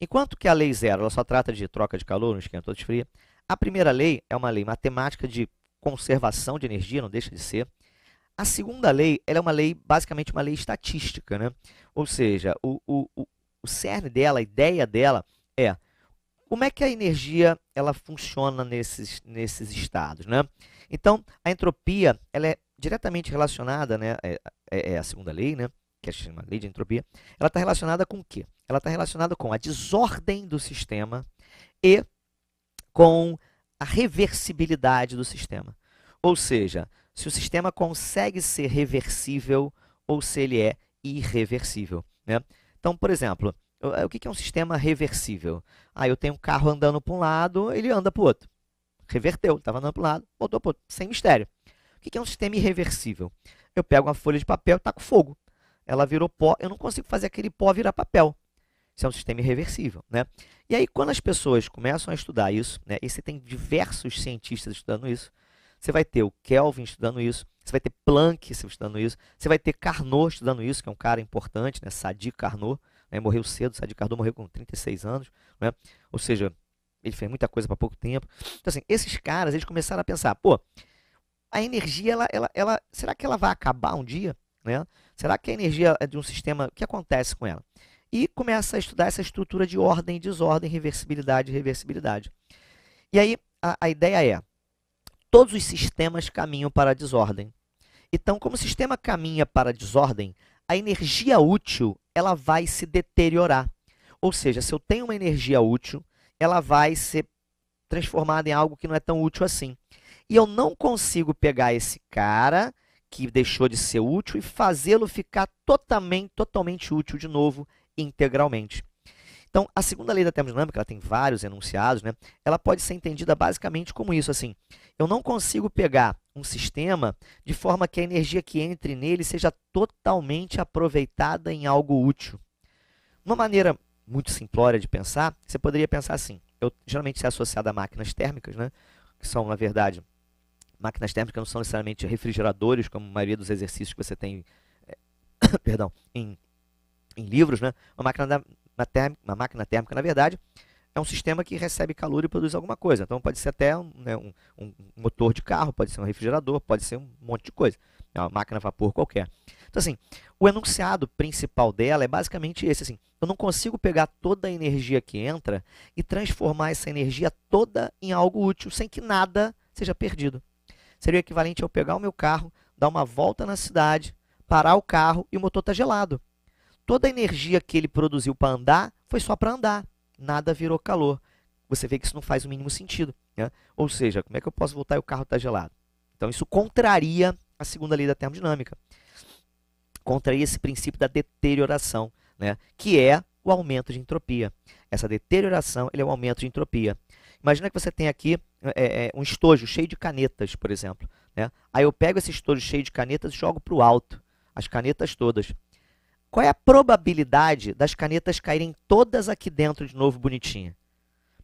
Enquanto que a lei zero ela só trata de troca de calor, não esquenta ou desfria, a primeira lei é uma lei matemática de conservação de energia, não deixa de ser. A segunda lei ela é uma lei, basicamente, uma lei estatística. Né? Ou seja, o, o, o, o cerne dela, a ideia dela é como é que a energia ela funciona nesses, nesses estados? Né? Então, a entropia ela é diretamente relacionada, né, é, é, é a segunda lei, né, que é a lei de entropia, ela está relacionada com o quê? Ela está relacionada com a desordem do sistema e com a reversibilidade do sistema. Ou seja, se o sistema consegue ser reversível ou se ele é irreversível. Né? Então, por exemplo, eh, o que é um sistema reversível? Ah, eu tenho um carro andando para um lado, ele anda para o outro. Reverteu, estava andando para um lado, voltou para o outro, sem mistério. O que é um sistema irreversível? Eu pego uma folha de papel e taco fogo. Ela virou pó, eu não consigo fazer aquele pó virar papel. Isso é um sistema irreversível. Né? E aí, quando as pessoas começam a estudar isso, né, e você tem diversos cientistas estudando isso, você vai ter o Kelvin estudando isso, você vai ter Planck estudando isso, você vai ter Carnot estudando isso, que é um cara importante, né, Sadi Carnot, né? morreu cedo, Sá Cardoso Cardo morreu com 36 anos, né? ou seja, ele fez muita coisa para pouco tempo. Então, assim, esses caras, eles começaram a pensar, pô, a energia, ela, ela, ela, será que ela vai acabar um dia? Né? Será que a energia é de um sistema, o que acontece com ela? E começa a estudar essa estrutura de ordem e desordem, reversibilidade e reversibilidade. E aí, a, a ideia é, todos os sistemas caminham para a desordem. Então, como o sistema caminha para a desordem, a energia útil ela vai se deteriorar. Ou seja, se eu tenho uma energia útil, ela vai ser transformada em algo que não é tão útil assim. E eu não consigo pegar esse cara que deixou de ser útil e fazê-lo ficar totalmente, totalmente útil de novo, integralmente. Então, a segunda lei da termodinâmica, ela tem vários enunciados, né? ela pode ser entendida basicamente como isso, assim, eu não consigo pegar um sistema de forma que a energia que entre nele seja totalmente aproveitada em algo útil. Uma maneira muito simplória de pensar, você poderia pensar assim, eu, geralmente isso é associado a máquinas térmicas, né? que são, na verdade, máquinas térmicas não são necessariamente refrigeradores, como a maioria dos exercícios que você tem é, perdão, em, em livros. Né? Uma máquina da, uma, térmica, uma máquina térmica, na verdade, é um sistema que recebe calor e produz alguma coisa. Então pode ser até um, né, um, um, motor de carro, pode ser um refrigerador, pode ser um monte de coisa. É uma máquina a vapor qualquer. Então assim, o enunciado principal dela é basicamente esse assim: eu não consigo pegar toda a energia que entra e transformar essa energia toda em algo útil sem que nada seja perdido. Seria o equivalente a eu pegar o meu carro, dar uma volta na cidade, parar o carro e o motor está gelado. Toda a energia que ele produziu para andar foi só para andar, nada virou calor. Você vê que isso não faz o mínimo sentido. Né? Ou seja, como é que eu posso voltar e o carro está gelado? Então, isso contraria a segunda lei da termodinâmica. Contraria esse princípio da deterioração, né? que é o aumento de entropia. Essa deterioração é o aumento de entropia. Imagina que você tem aqui é, é, um estojo cheio de canetas, por exemplo. Né? Aí eu pego esse estojo cheio de canetas e jogo para o alto, as canetas todas. Qual é a probabilidade das canetas caírem todas aqui dentro de novo bonitinha?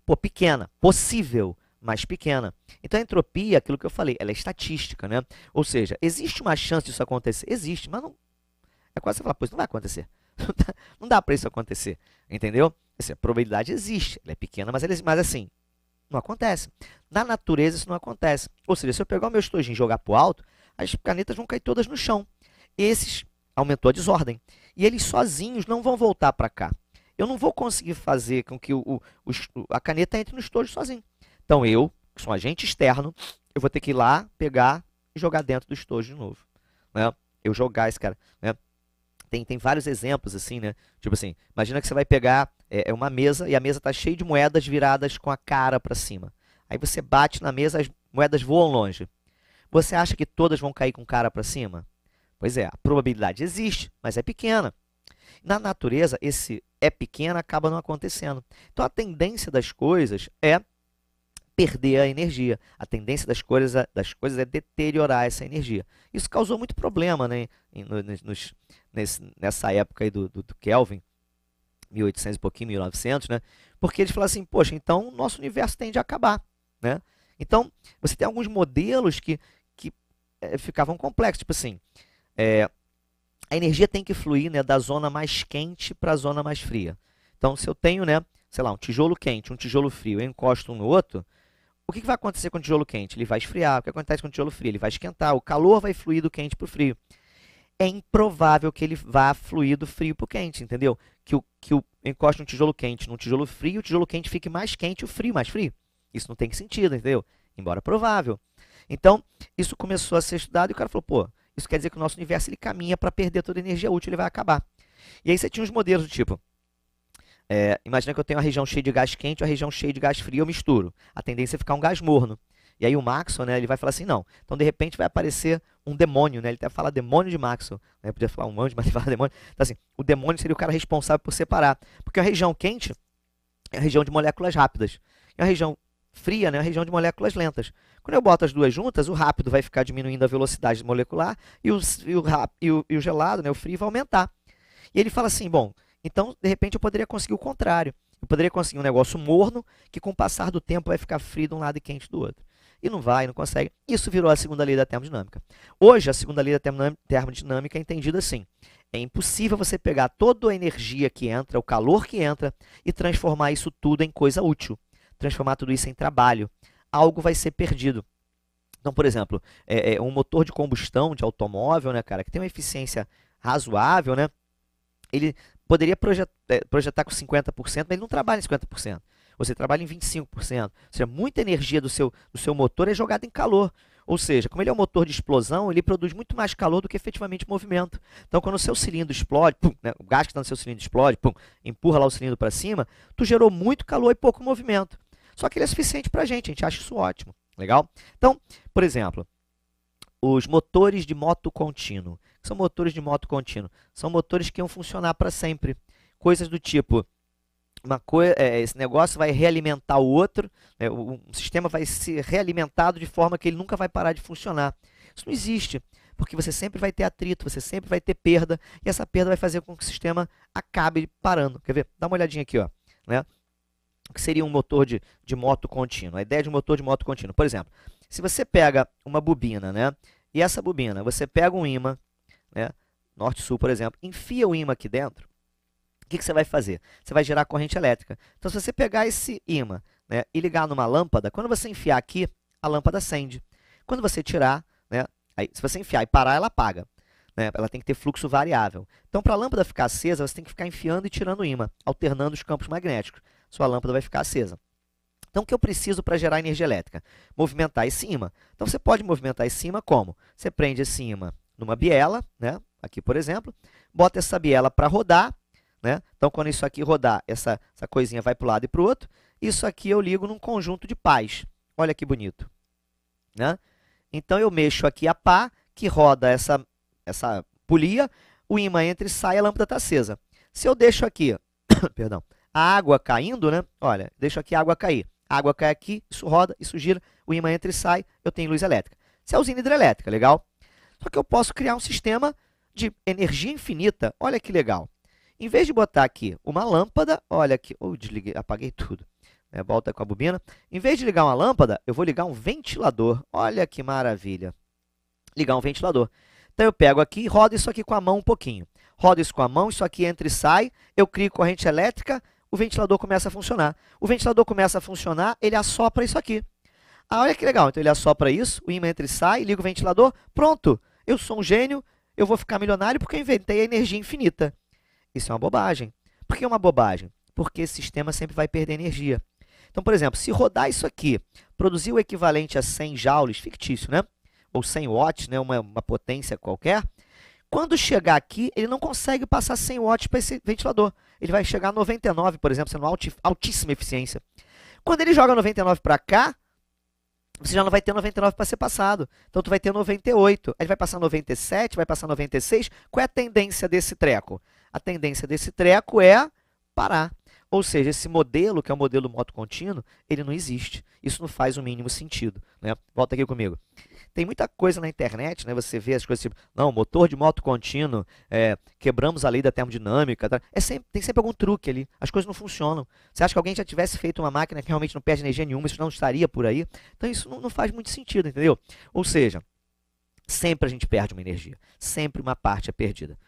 Pô, pequena, possível, mas pequena. Então a entropia, aquilo que eu falei, ela é estatística, né? Ou seja, existe uma chance disso acontecer? Existe, mas não é quase você falar, pois não vai acontecer. Não dá para isso acontecer, entendeu? Assim, a probabilidade existe, ela é pequena, mas, ela, mas assim, não acontece. Na natureza isso não acontece. Ou seja, se eu pegar o meu estojinho e jogar para o alto, as canetas vão cair todas no chão. Esses aumentou a desordem. E eles sozinhos não vão voltar para cá. Eu não vou conseguir fazer com que o, o, a caneta entre no estojo sozinho. Então eu, que sou um agente externo, eu vou ter que ir lá, pegar e jogar dentro do estojo de novo. Né? Eu jogar esse cara. Né? Tem, tem vários exemplos assim, né? Tipo assim, imagina que você vai pegar é, é uma mesa e a mesa está cheia de moedas viradas com a cara para cima. Aí você bate na mesa, as moedas voam longe. Você acha que todas vão cair com cara para cima? Pois é, a probabilidade existe, mas é pequena. Na natureza, esse é pequena acaba não acontecendo. Então, a tendência das coisas é perder a energia. A tendência das coisas, é, das coisas é deteriorar essa energia. Isso causou muito problema né? Nos, nesse, nessa época aí do, do, do Kelvin, 1800 e pouquinho, 1900, né? Porque eles falaram assim, poxa, então o nosso universo tende a acabar, né? Então, você tem alguns modelos que, que é, ficavam complexos, tipo assim, é, a energia tem que fluir né, da zona mais quente para a zona mais fria. Então, se eu tenho, né, sei lá, um tijolo quente, um tijolo frio, eu encosto um no outro, o que, que vai acontecer com o tijolo quente? Ele vai esfriar. O que acontece com o tijolo frio? Ele vai esquentar. O calor vai fluir do quente para o frio. É improvável que ele vá fluir do frio para o quente, entendeu? Que o que o encoste um tijolo quente num tijolo frio, o tijolo quente fique mais quente, o frio mais frio. Isso não tem sentido, entendeu? Embora provável. Então, isso começou a ser estudado e o cara falou, pô, isso quer dizer que o nosso universo ele caminha para perder toda a energia útil, ele vai acabar. E aí você tinha uns modelos do tipo, é, imagina que eu tenho uma região cheia de gás quente e uma região cheia de gás frio, eu misturo. A tendência é ficar um gás morno. E aí o Maxwell, né, ele vai falar assim, não. Então, de repente, vai aparecer um demônio, né? Ele até fala demônio de Maxwell. Né? Podia falar um anjo, mas ele fala demônio. Então, assim, o demônio seria o cara responsável por separar. Porque a região quente é a região de moléculas rápidas. E a região fria, né, a região de moléculas lentas. Quando eu boto as duas juntas, o rápido vai ficar diminuindo a velocidade molecular e o, e o, e o, e o gelado, né, o frio, vai aumentar. E ele fala assim, bom, então, de repente, eu poderia conseguir o contrário. Eu poderia conseguir um negócio morno que, com o passar do tempo, vai ficar frio de um lado e quente do outro. E não vai, não consegue. Isso virou a segunda lei da termodinâmica. Hoje, a segunda lei da termodinâmica é entendida assim. É impossível você pegar toda a energia que entra, o calor que entra, e transformar isso tudo em coisa útil transformar tudo isso em trabalho, algo vai ser perdido. Então, por exemplo, é, é um motor de combustão de automóvel, né, cara, que tem uma eficiência razoável, né? Ele poderia projetar, é, projetar com 50%, mas ele não trabalha em 50%. Você trabalha em 25%. Ou seja, muita energia do seu, do seu motor é jogada em calor. Ou seja, como ele é um motor de explosão, ele produz muito mais calor do que efetivamente movimento. Então, quando o seu cilindro explode, pum, né, o gás que está no seu cilindro explode, pum, empurra lá o cilindro para cima, tu gerou muito calor e pouco movimento. Só que ele é suficiente para a gente, a gente acha isso ótimo. Legal? Então, por exemplo, os motores de moto contínuo. O que são motores de moto contínuo? São motores que iam funcionar para sempre. Coisas do tipo, uma é, esse negócio vai realimentar o outro, né, o, sistema vai ser realimentado de forma que ele nunca vai parar de funcionar. Isso não existe, porque você sempre vai ter atrito, você sempre vai ter perda, e essa perda vai fazer com que o sistema acabe parando. Quer ver? Dá uma olhadinha aqui, ó, né? que seria um motor de, de moto contínuo. A ideia de um motor de moto contínuo. Por exemplo, se você pega uma bobina, né? E essa bobina, você pega um imã, né? Norte-sul, por exemplo, enfia o imã aqui dentro, o que, que, você vai fazer? Você vai gerar corrente elétrica. Então, se você pegar esse imã né, e ligar numa lâmpada, quando você enfiar aqui, a lâmpada acende. Quando você tirar, né, aí, se você enfiar e parar, ela apaga. Né? Ela tem que ter fluxo variável. Então, para a lâmpada ficar acesa, você tem que ficar enfiando e tirando o ímã, alternando os campos magnéticos. Sua lâmpada vai ficar acesa. Então, o que eu preciso para gerar energia elétrica? Movimentar esse ímã. Então, você pode movimentar esse ímã como? Você prende esse ímã numa biela, né? aqui, por exemplo, bota essa biela para rodar. Né? Então, quando isso aqui rodar, essa, essa coisinha vai para o lado e para o outro. Isso aqui eu ligo num conjunto de pás. Olha que bonito. Né? Então, eu mexo aqui a pá, que roda essa essa polia, o ímã entra e sai, a lâmpada está acesa. Se eu deixo aqui, perdão, a água caindo, né? Olha, deixo aqui a água cair. A água cai aqui, isso roda, isso gira, o ímã entra e sai, eu tenho luz elétrica. Isso é a usina hidrelétrica, legal? Só que eu posso criar um sistema de energia infinita. Olha que legal. Em vez de botar aqui uma lâmpada, olha aqui, ou oh, desliguei, apaguei tudo. É, volta com a bobina. Em vez de ligar uma lâmpada, eu vou ligar um ventilador. Olha que maravilha. Ligar um ventilador. Então eu pego aqui e rodo isso aqui com a mão um pouquinho. Rodo isso com a mão, isso aqui entra e sai, eu crio corrente elétrica, o ventilador começa a funcionar. O ventilador começa a funcionar, ele assopra isso aqui. Ah, olha que legal. Então ele assopra isso, o ímã entra e sai, liga o ventilador, pronto. Eu sou um gênio, eu vou ficar milionário porque eu inventei a energia infinita. Isso é uma bobagem. Por que é uma bobagem? Porque esse sistema sempre vai perder energia. Então, por exemplo, se rodar isso aqui, produzir o equivalente a 100 joules, fictício, né? ou 100 watts, né, uma, uma potência qualquer, quando chegar aqui, ele não consegue passar 100 watts para esse ventilador. Ele vai chegar a 99, por exemplo, sendo alti, altíssima eficiência. Quando ele joga 99 para cá, você já não vai ter 99 para ser passado. Então, tu vai ter 98. Aí vai passar 97, vai passar 96. Qual é a tendência desse treco? A tendência desse treco é parar. Ou seja, esse modelo, que é o modelo moto contínuo, ele não existe. Isso não faz o mínimo sentido. Né? Volta aqui comigo. Tem muita coisa na internet, né? Você vê as coisas tipo, não, motor de moto contínuo, é, quebramos a lei da termodinâmica. Tá? É sempre, tem sempre algum truque ali. As coisas não funcionam. Você acha que alguém já tivesse feito uma máquina que realmente não perde energia nenhuma, isso não estaria por aí? Então isso não, não faz muito sentido, entendeu? Ou seja, sempre a gente perde uma energia. Sempre uma parte é perdida.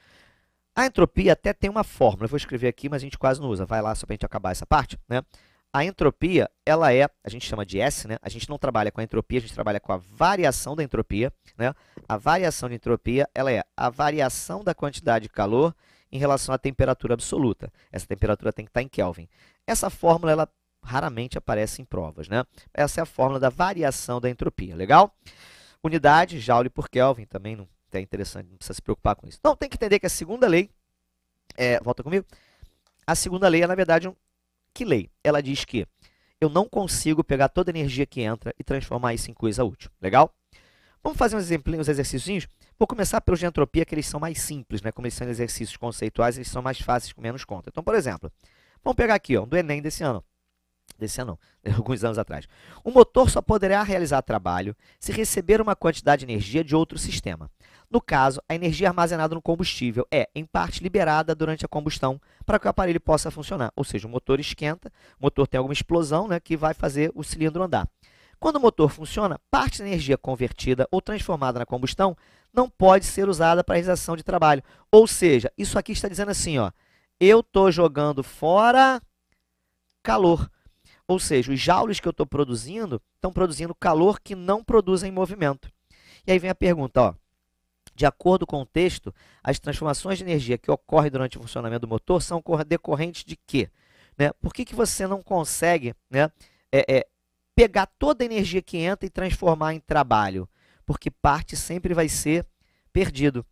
A entropia até tem uma fórmula. Eu vou escrever aqui, mas a gente quase não usa. Vai lá só para a gente acabar essa parte, né? A entropia, ela é, a gente chama de S, né? A gente não trabalha com a entropia, a gente trabalha com a variação da entropia, né? A variação de entropia, ela é a variação da quantidade de calor em relação à temperatura absoluta. Essa temperatura tem que estar em Kelvin. Essa fórmula, ela raramente aparece em provas, né? Essa é a fórmula da variação da entropia, legal? Unidade, joule por Kelvin, também não é interessante, não precisa se preocupar com isso. Então, tem que entender que a segunda lei, é, volta comigo, a segunda lei é, na verdade, um, que lei? Ela diz que eu não consigo pegar toda a energia que entra e transformar isso em coisa útil. Legal? Vamos fazer uns exemplinhos, uns exercícios? Vou começar pelos de entropia, que eles são mais simples, né? Como eles são exercícios conceituais, eles são mais fáceis com menos conta. Então, por exemplo, vamos pegar aqui, ó, do Enem desse ano desse ano não, né, alguns anos atrás. O motor só poderá realizar trabalho se receber uma quantidade de energia de outro sistema. No caso, a energia armazenada no combustível é, em parte, liberada durante a combustão para que o aparelho possa funcionar. Ou seja, o motor esquenta, o motor tem alguma explosão né, que vai fazer o cilindro andar. Quando o motor funciona, parte da energia convertida ou transformada na combustão não pode ser usada para a realização de trabalho. Ou seja, isso aqui está dizendo assim, ó, eu estou jogando fora calor. Ou seja, os joules que eu estou produzindo estão produzindo calor que não produzem movimento. E aí vem a pergunta, ó. De acordo com o texto, as transformações de energia que ocorrem durante o funcionamento do motor são decorrentes de quê? Né? Por que, que você não consegue né, é, é, pegar toda a energia que entra e transformar em trabalho? Porque parte sempre vai ser perdido.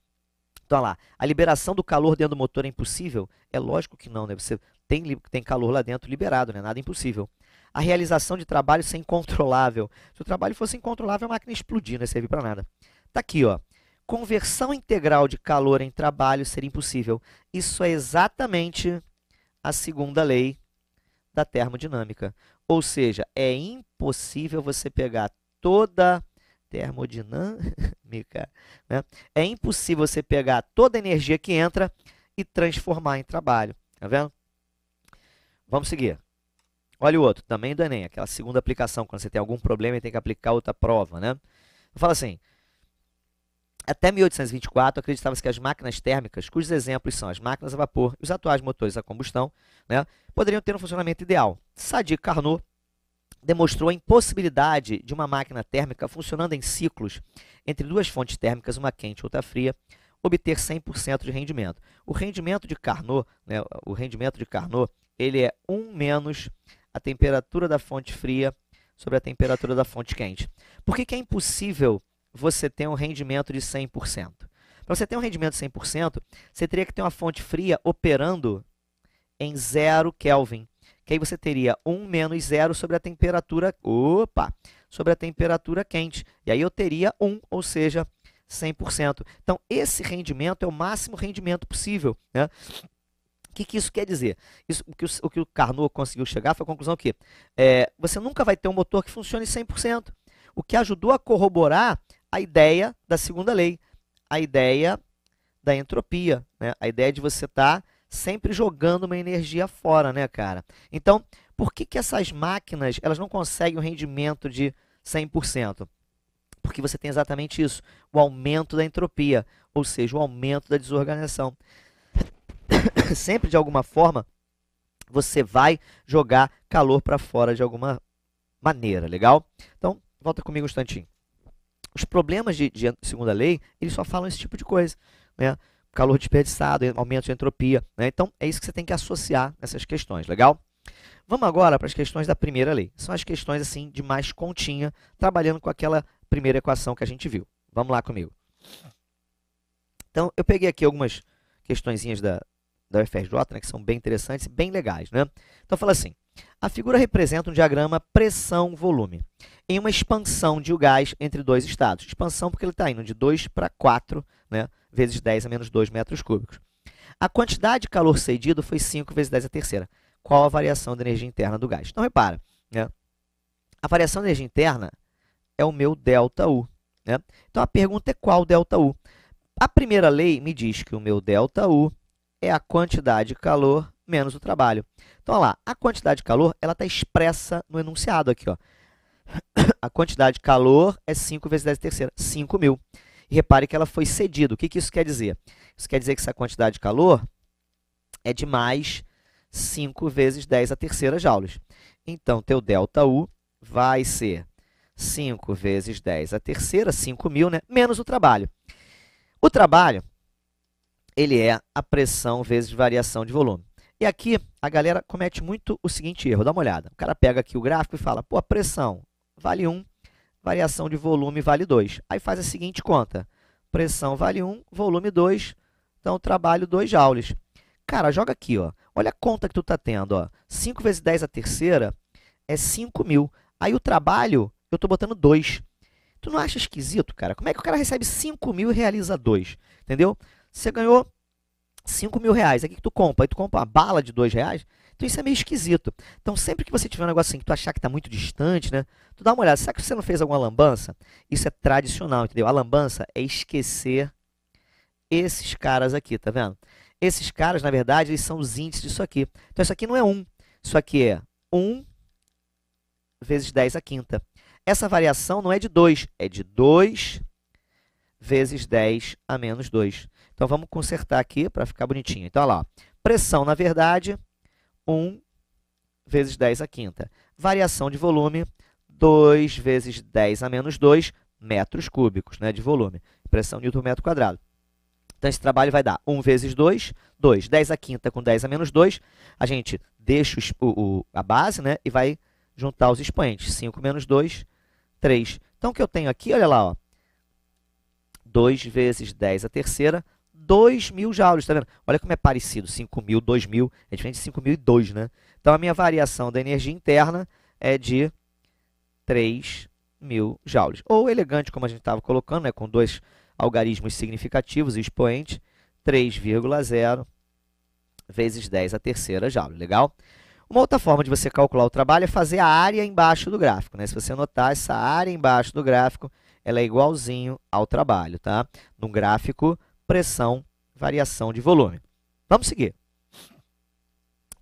Então, olha lá, a liberação do calor dentro do motor é impossível? É lógico que não, né? Você tem, tem calor lá dentro liberado, né? nada é impossível a realização de trabalho ser incontrolável. Se o trabalho fosse incontrolável, a máquina explodir, não ia servir para nada. Está aqui, ó. Conversão integral de calor em trabalho seria impossível. Isso é exatamente a segunda lei da termodinâmica. Ou seja, é impossível você pegar toda termodinâmica, né? É impossível você pegar toda a energia que entra e transformar em trabalho, tá vendo? Vamos seguir. Olha o outro, também do Enem, aquela segunda aplicação, quando você tem algum problema e tem que aplicar outra prova, né? Fala assim, até 1824, acreditava-se que as máquinas térmicas, cujos exemplos são as máquinas a vapor e os atuais motores a combustão, né, poderiam ter um funcionamento ideal. Sadi Carnot demonstrou a impossibilidade de uma máquina térmica funcionando em ciclos entre duas fontes térmicas, uma quente e outra fria, obter 100% de rendimento. O rendimento de Carnot, né, o rendimento de Carnot, ele é 1 menos a temperatura da fonte fria sobre a temperatura da fonte quente. Por que, que é impossível você ter um rendimento de 100%? Para você ter um rendimento de 100%, você teria que ter uma fonte fria operando em 0 Kelvin, que aí você teria 1 menos 0 sobre a temperatura, opa, sobre a temperatura quente. E aí eu teria 1, ou seja, 100%. Então, esse rendimento é o máximo rendimento possível. Né? que, que isso quer dizer? Isso, o, que o, o, que o Carnot conseguiu chegar foi a conclusão que é, você nunca vai ter um motor que funcione 100%, o que ajudou a corroborar a ideia da segunda lei, a ideia da entropia, né? a ideia de você estar tá sempre jogando uma energia fora, né, cara? Então, por que, que essas máquinas elas não conseguem um rendimento de 100%? Porque você tem exatamente isso, o aumento da entropia, ou seja, o aumento da desorganização. sempre de alguma forma você vai jogar calor para fora de alguma maneira, legal? Então, volta comigo um instantinho. Os problemas de, de segunda lei, eles só falam esse tipo de coisa, né? Calor desperdiçado, aumento de entropia, né? Então, é isso que você tem que associar nessas questões, legal? Vamos agora para as questões da primeira lei. São as questões assim de mais continha, trabalhando com aquela primeira equação que a gente viu. Vamos lá comigo. Então, eu peguei aqui algumas questõezinhas da, da UFRJ, né, que são bem interessantes, e bem legais. Né? Então, fala assim, a figura representa um diagrama pressão-volume em uma expansão de o gás entre dois estados. Expansão porque ele está indo de 2 para 4, né, vezes 10 a menos 2 metros cúbicos. A quantidade de calor cedido foi 5 vezes 10 a terceira. Qual a variação da energia interna do gás? Então, repara, né, a variação da energia interna é o meu delta U. Né? Então, a pergunta é qual delta U? A primeira lei me diz que o meu delta U é a quantidade de calor menos o trabalho. Então, olha lá, a quantidade de calor está expressa no enunciado aqui. Ó. A quantidade de calor é 5 vezes 10 terceira, 5 mil. E repare que ela foi cedida. O que, que isso quer dizer? Isso quer dizer que essa quantidade de calor é de mais 5 vezes 10 a terceira joules. Então, teu delta U vai ser 5 vezes 10 a terceira, 5 mil, né? menos o trabalho. O trabalho ele é a pressão vezes variação de volume. E aqui a galera comete muito o seguinte erro, dá uma olhada. O cara pega aqui o gráfico e fala, pô, a pressão vale 1, variação de volume vale 2. Aí faz a seguinte conta, pressão vale 1, volume 2, então trabalho 2 joules. Cara, joga aqui, ó. olha a conta que tu está tendo. Ó. 5 vezes 10 a terceira é 5 mil. Aí o trabalho, eu estou botando 2. Tu não acha esquisito, cara? Como é que o cara recebe 5 mil e realiza 2? Entendeu? Você ganhou 5 mil reais. Aqui que tu compra, aí tu compra uma bala de 2 reais. Então isso é meio esquisito. Então sempre que você tiver um negócio assim que tu achar que está muito distante, né? Tu dá uma olhada. Será que você não fez alguma lambança? Isso é tradicional, entendeu? A lambança é esquecer esses caras aqui, tá vendo? Esses caras, na verdade, eles são os índices disso aqui. Então isso aqui não é 1. Um, isso aqui é 1 um vezes 10 a quinta. Essa variação não é de 2, é de 2 vezes 10 a menos 2. Então, vamos consertar aqui para ficar bonitinho. Então, olha lá, pressão, na verdade, 1 vezes 10 à quinta. Variação de volume, 2 vezes 10 a menos 2 metros cúbicos né, de volume. Pressão newton metro quadrado. Então, esse trabalho vai dar 1 vezes 2, 2. 10 à quinta com 10 a menos 2. A gente deixa o, o, a base né, e vai juntar os expoentes. 5 menos 2, 3. Então, o que eu tenho aqui, olha lá, ó, 2 vezes 10 a terceira 2 mil joules, tá vendo? Olha como é parecido, 5 mil, 2 mil, é diferente de 5 mil e 2, né? Então, a minha variação da energia interna é de 3 mil joules. Ou elegante, como a gente estava colocando, né? com dois algarismos significativos e expoente, 3,0 vezes 10 a terceira joule, legal? Uma outra forma de você calcular o trabalho é fazer a área embaixo do gráfico. Né? Se você notar, essa área embaixo do gráfico ela é igualzinho ao trabalho. Tá? Num gráfico pressão, variação de volume. Vamos seguir.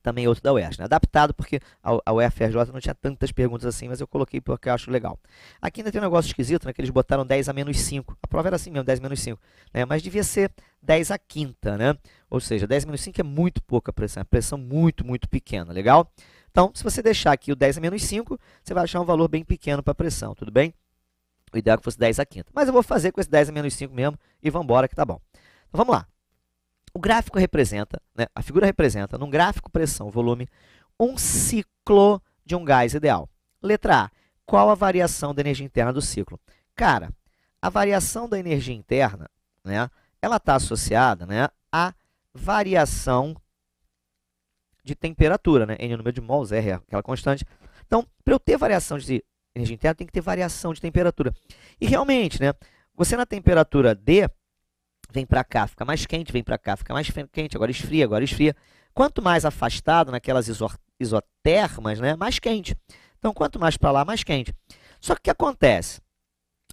Também outro da UERJ, né? adaptado porque a UFRJ não tinha tantas perguntas assim, mas eu coloquei porque eu acho legal. Aqui ainda tem um negócio esquisito, né? que eles botaram 10 a menos 5. A prova era assim mesmo, 10 a menos 5. Né? Mas devia ser 10 a quinta, né? Ou seja, 10 a menos 5 é muito pouca pressão, é pressão muito, muito pequena, legal? Então, se você deixar aqui o 10 a menos 5, você vai achar um valor bem pequeno para a pressão, tudo bem? O ideal é que fosse 10 a quinta. Mas eu vou fazer com esse 10 a menos 5 mesmo e vamos embora que tá bom. Então vamos lá. O gráfico representa, né, a figura representa, num gráfico pressão volume, um ciclo de um gás ideal. Letra A. Qual a variação da energia interna do ciclo? Cara, a variação da energia interna, né, ela está associada né, à variação de temperatura, né? N número de mols, R é aquela constante. Então, para eu ter variação de energia interna, tem que ter variação de temperatura. E realmente, né, você na temperatura D, vem para cá, fica mais quente, vem para cá, fica mais quente, agora esfria, agora esfria. Quanto mais afastado naquelas isotermas, né, mais quente. Então, quanto mais para lá, mais quente. Só que o que acontece?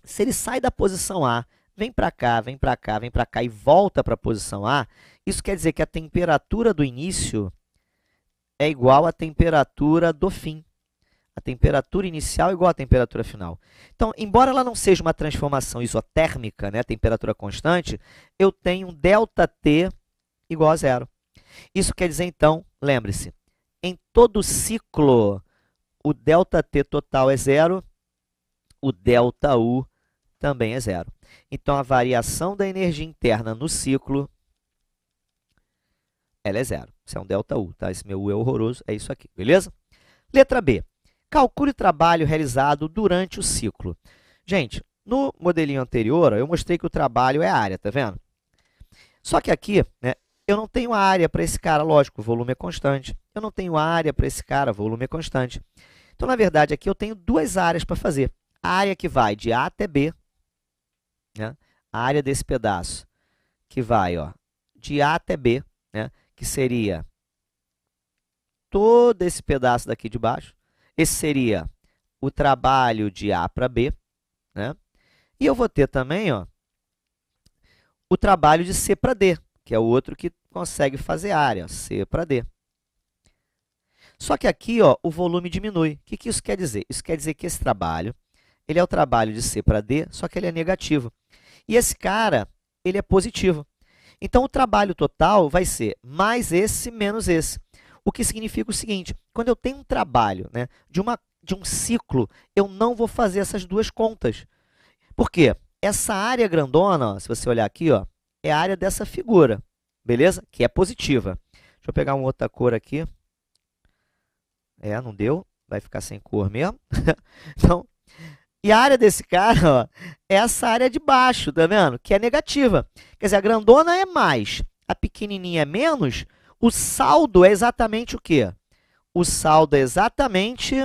Se ele sai da posição A, vem para cá, vem para cá, vem para cá e volta para a posição A, isso quer dizer que a temperatura do início é igual à temperatura do fim temperatura inicial igual à temperatura final. Então, embora ela não seja uma transformação isotérmica, né, temperatura constante, eu tenho um ΔT igual a zero. Isso quer dizer, então, lembre-se, em todo ciclo, o ΔT total é zero, o ΔU também é zero. Então, a variação da energia interna no ciclo ela é zero. Isso é um delta U, tá? Esse meu U é horroroso, é isso aqui, beleza? Letra B. Calcule o trabalho realizado durante o ciclo. Gente, no modelinho anterior, eu mostrei que o trabalho é área, tá vendo? Só que aqui, né, eu não tenho área para esse cara, lógico, o volume é constante. Eu não tenho área para esse cara, volume é constante. Então, na verdade, aqui eu tenho duas áreas para fazer. A área que vai de A até B, né? a área desse pedaço, que vai ó, de A até B, né? que seria todo esse pedaço daqui de baixo, esse seria o trabalho de A para B, né? E eu vou ter também, ó, o trabalho de C para D, que é o outro que consegue fazer área, ó, C para D. Só que aqui, ó, o volume diminui. O que, que isso quer dizer? Isso quer dizer que esse trabalho, ele é o trabalho de C para D, só que ele é negativo. E esse cara, ele é positivo. Então, o trabalho total vai ser mais esse menos esse. O que significa o seguinte: quando eu tenho um trabalho né, de, uma, de um ciclo, eu não vou fazer essas duas contas. Por quê? Essa área grandona, ó, se você olhar aqui, ó, é a área dessa figura, beleza? Que é positiva. Deixa eu pegar uma outra cor aqui. É, não deu. Vai ficar sem cor mesmo. então, e a área desse cara ó, é essa área de baixo, tá vendo? Que é negativa. Quer dizer, a grandona é mais, a pequenininha é menos. O saldo é exatamente o quê? O saldo é exatamente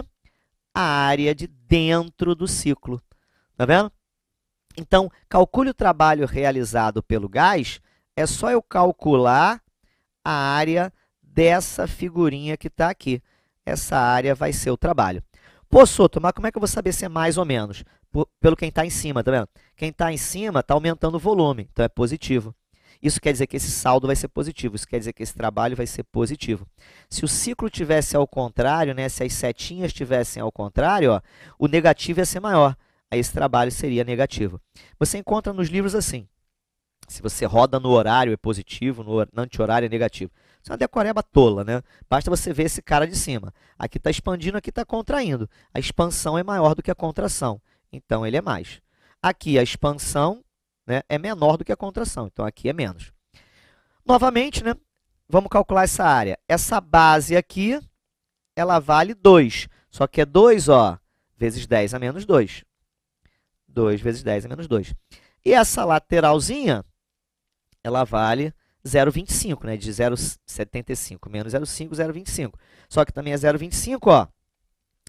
a área de dentro do ciclo. Tá vendo? Então, calcule o trabalho realizado pelo gás, é só eu calcular a área dessa figurinha que está aqui. Essa área vai ser o trabalho. Pô, Soto, mas como é que eu vou saber se é mais ou menos? Pelo quem está em cima, tá vendo? Quem está em cima está aumentando o volume, então é positivo. Isso quer dizer que esse saldo vai ser positivo, isso quer dizer que esse trabalho vai ser positivo. Se o ciclo tivesse ao contrário, né, se as setinhas tivessem ao contrário, ó, o negativo ia ser maior, aí esse trabalho seria negativo. Você encontra nos livros assim, se você roda no horário é positivo, no anti-horário é negativo. Isso é uma decoreba tola, né? Basta você ver esse cara de cima. Aqui está expandindo, aqui está contraindo. A expansão é maior do que a contração. Então, ele é mais. Aqui, a expansão né, é menor do que a contração. Então, aqui é menos. Novamente, né, vamos calcular essa área. Essa base aqui, ela vale 2. Só que é 2, ó, vezes 10 a menos 2. 2 vezes 10 a menos 2. E essa lateralzinha, ela vale 0,25, né? De 0,75 menos 0,5, 0,25. Só que também é 0,25,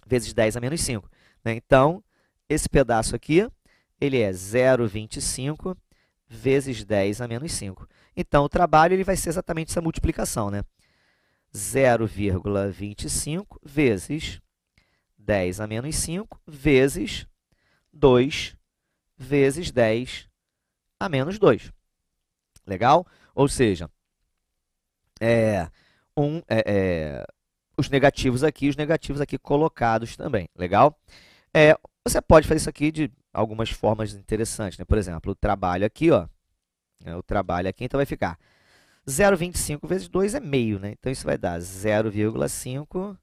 vezes 10 a menos 5. Né? Então, esse pedaço aqui ele é 0,25 vezes 10 a menos 5. Então, o trabalho ele vai ser exatamente essa multiplicação, né? 0,25 vezes 10 a menos 5 vezes 2 vezes 10 a menos 2. Legal? Ou seja, é, um, é, é, os negativos aqui, os negativos aqui colocados também. Legal? É, você pode fazer isso aqui de algumas formas interessantes. Né? Por exemplo, o trabalho aqui, ó, né? o trabalho aqui, então vai ficar 0,25 vezes 2 é meio, né? Então, isso vai dar 0,5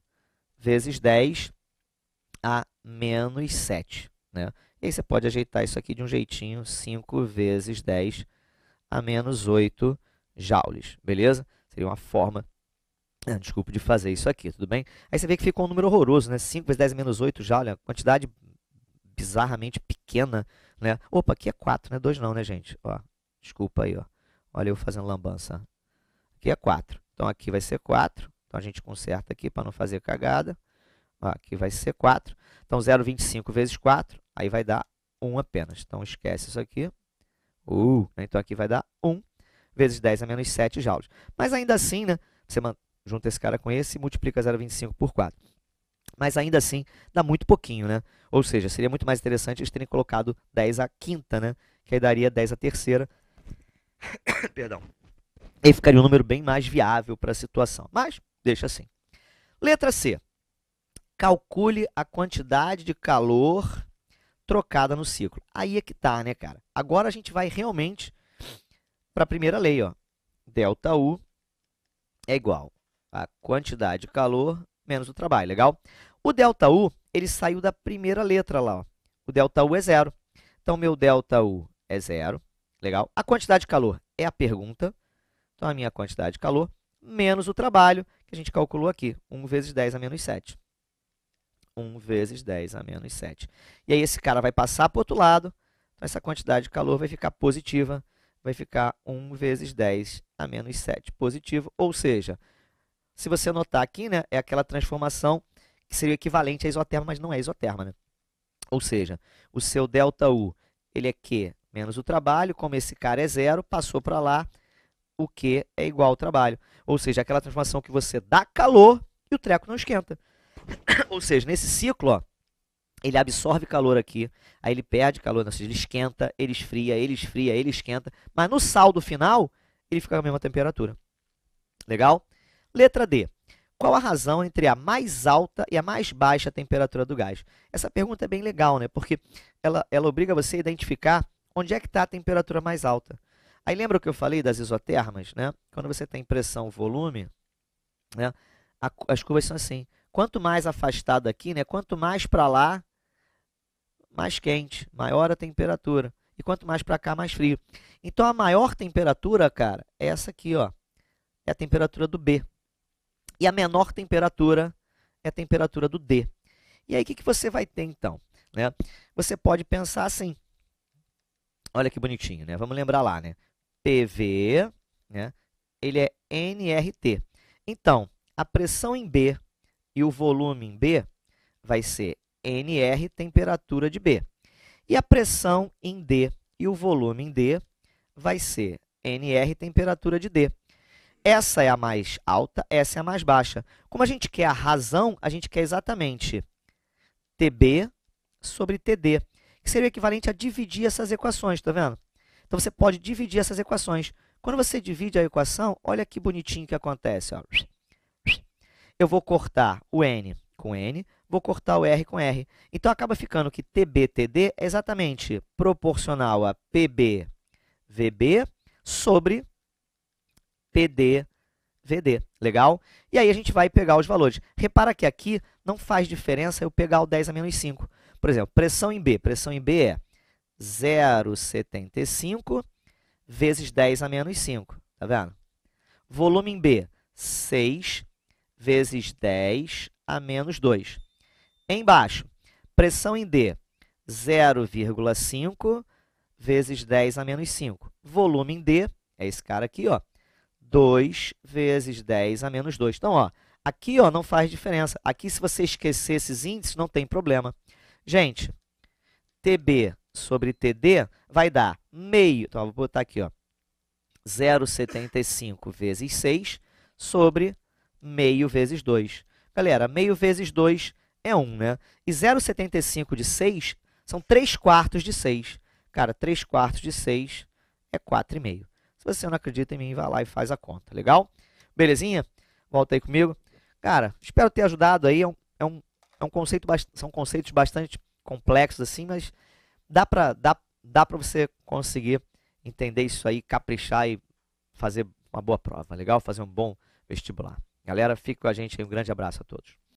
vezes 10 a menos 7, né? E aí você pode ajeitar isso aqui de um jeitinho, 5 vezes 10 a menos 8 joules, beleza? Seria uma forma, é, desculpa, de fazer isso aqui, tudo bem? Aí você vê que ficou um número horroroso, né? 5 vezes 10 a menos 8 joules, uma né? quantidade bizarramente pequena, né? Opa, aqui é 4, é 2 não, né, gente? Ó, desculpa aí, ó. Olha eu fazendo lambança. Aqui é 4. Então, aqui vai ser 4. Então, a gente conserta aqui para não fazer cagada. Ó, aqui vai ser 4. Então, 0,25 vezes 4, aí vai dar 1 apenas. Então, esquece isso aqui. Uh, né? Então, aqui vai dar 1 vezes 10 a menos 7 joules. Mas, ainda assim, né? Você junta esse cara com esse e multiplica 0,25 por 4. Mas ainda assim, dá muito pouquinho, né? Ou seja, seria muito mais interessante eles terem colocado 10 à quinta, né? Que aí daria 10 à terceira. Perdão. E ficaria um número bem mais viável para a situação. Mas, deixa assim. Letra C. Calcule a quantidade de calor trocada no ciclo. Aí é que tá, né, cara? Agora a gente vai realmente para a primeira lei, ó. Delta U é igual a quantidade de calor menos o trabalho, legal? O delta U, ele saiu da primeira letra lá, ó. O delta U é zero. Então, meu delta U é zero, legal? A quantidade de calor é a pergunta. Então, a minha quantidade de calor menos o trabalho, que a gente calculou aqui, 1 vezes 10 a menos 7. 1 vezes 10 a menos 7. E aí, esse cara vai passar para o outro lado, então essa quantidade de calor vai ficar positiva, vai ficar 1 vezes 10 a menos 7 positivo, ou seja, se você notar aqui, né, é aquela transformação que seria equivalente a isoterma, mas não é isoterma, né? Ou seja, o seu delta U, ele é Q menos o trabalho, como esse cara é zero, passou para lá, o Q é igual ao trabalho. Ou seja, aquela transformação que você dá calor e o treco não esquenta. Ou seja, nesse ciclo, ó, ele absorve calor aqui, aí ele perde calor, ou seja, ele esquenta, ele esfria, ele esfria, ele esquenta, mas no saldo final, ele fica com a mesma temperatura. Legal? Letra D. Qual a razão entre a mais alta e a mais baixa temperatura do gás? Essa pergunta é bem legal, né? Porque ela, ela obriga você a identificar onde é que está a temperatura mais alta. Aí lembra o que eu falei das isotermas, né? Quando você tem pressão, volume, né? A, as curvas são assim. Quanto mais afastado aqui, né? Quanto mais para lá, mais quente, maior a temperatura. E quanto mais para cá, mais frio. Então a maior temperatura, cara, é essa aqui, ó. É a temperatura do B. E a menor temperatura é a temperatura do D. E aí o que, que você vai ter então? Né? Você pode pensar assim. Olha que bonitinho, né? Vamos lembrar lá, né? PV, né? Ele é nRT. Então, a pressão em B e o volume em B vai ser nR temperatura de B. E a pressão em D e o volume em D vai ser nR temperatura de D. Essa é a mais alta, essa é a mais baixa. Como a gente quer a razão, a gente quer exatamente TB sobre TD, que seria o equivalente a dividir essas equações, está vendo? Então, você pode dividir essas equações. Quando você divide a equação, olha que bonitinho que acontece. Ó. Eu vou cortar o N com N, vou cortar o R com R. Então, acaba ficando que TBTD é exatamente proporcional a PB, VB sobre PDVD. Legal? E aí a gente vai pegar os valores. Repara que aqui não faz diferença eu pegar o 10 a menos 5. Por exemplo, pressão em B. Pressão em B é 0,75 vezes 10 a menos 5. Tá vendo? Volume em B, 6 vezes 10 a menos 2. Embaixo, pressão em D, 0,5 vezes 10 a menos 5. Volume em D é esse cara aqui, ó, 2 vezes 10 a menos 2. Então, ó, aqui ó, não faz diferença. Aqui, se você esquecer esses índices, não tem problema. Gente, TB sobre TD vai dar meio. Então, vou botar aqui, ó. 0,75 vezes 6 sobre meio vezes 2. Galera, meio vezes 2 é 1, né? E 0,75 de 6 são 3 quartos de 6. Cara, 3 quartos de 6 é 4,5. Se você não acredita em mim, vai lá e faz a conta, legal? Belezinha? Volta aí comigo. Cara, espero ter ajudado aí. É um, é um, é um conceito são conceitos bastante complexos assim, mas dá para dá, dá pra você conseguir entender isso aí, caprichar e fazer uma boa prova, legal? Fazer um bom vestibular. Galera, fique com a gente aí. Um grande abraço a todos.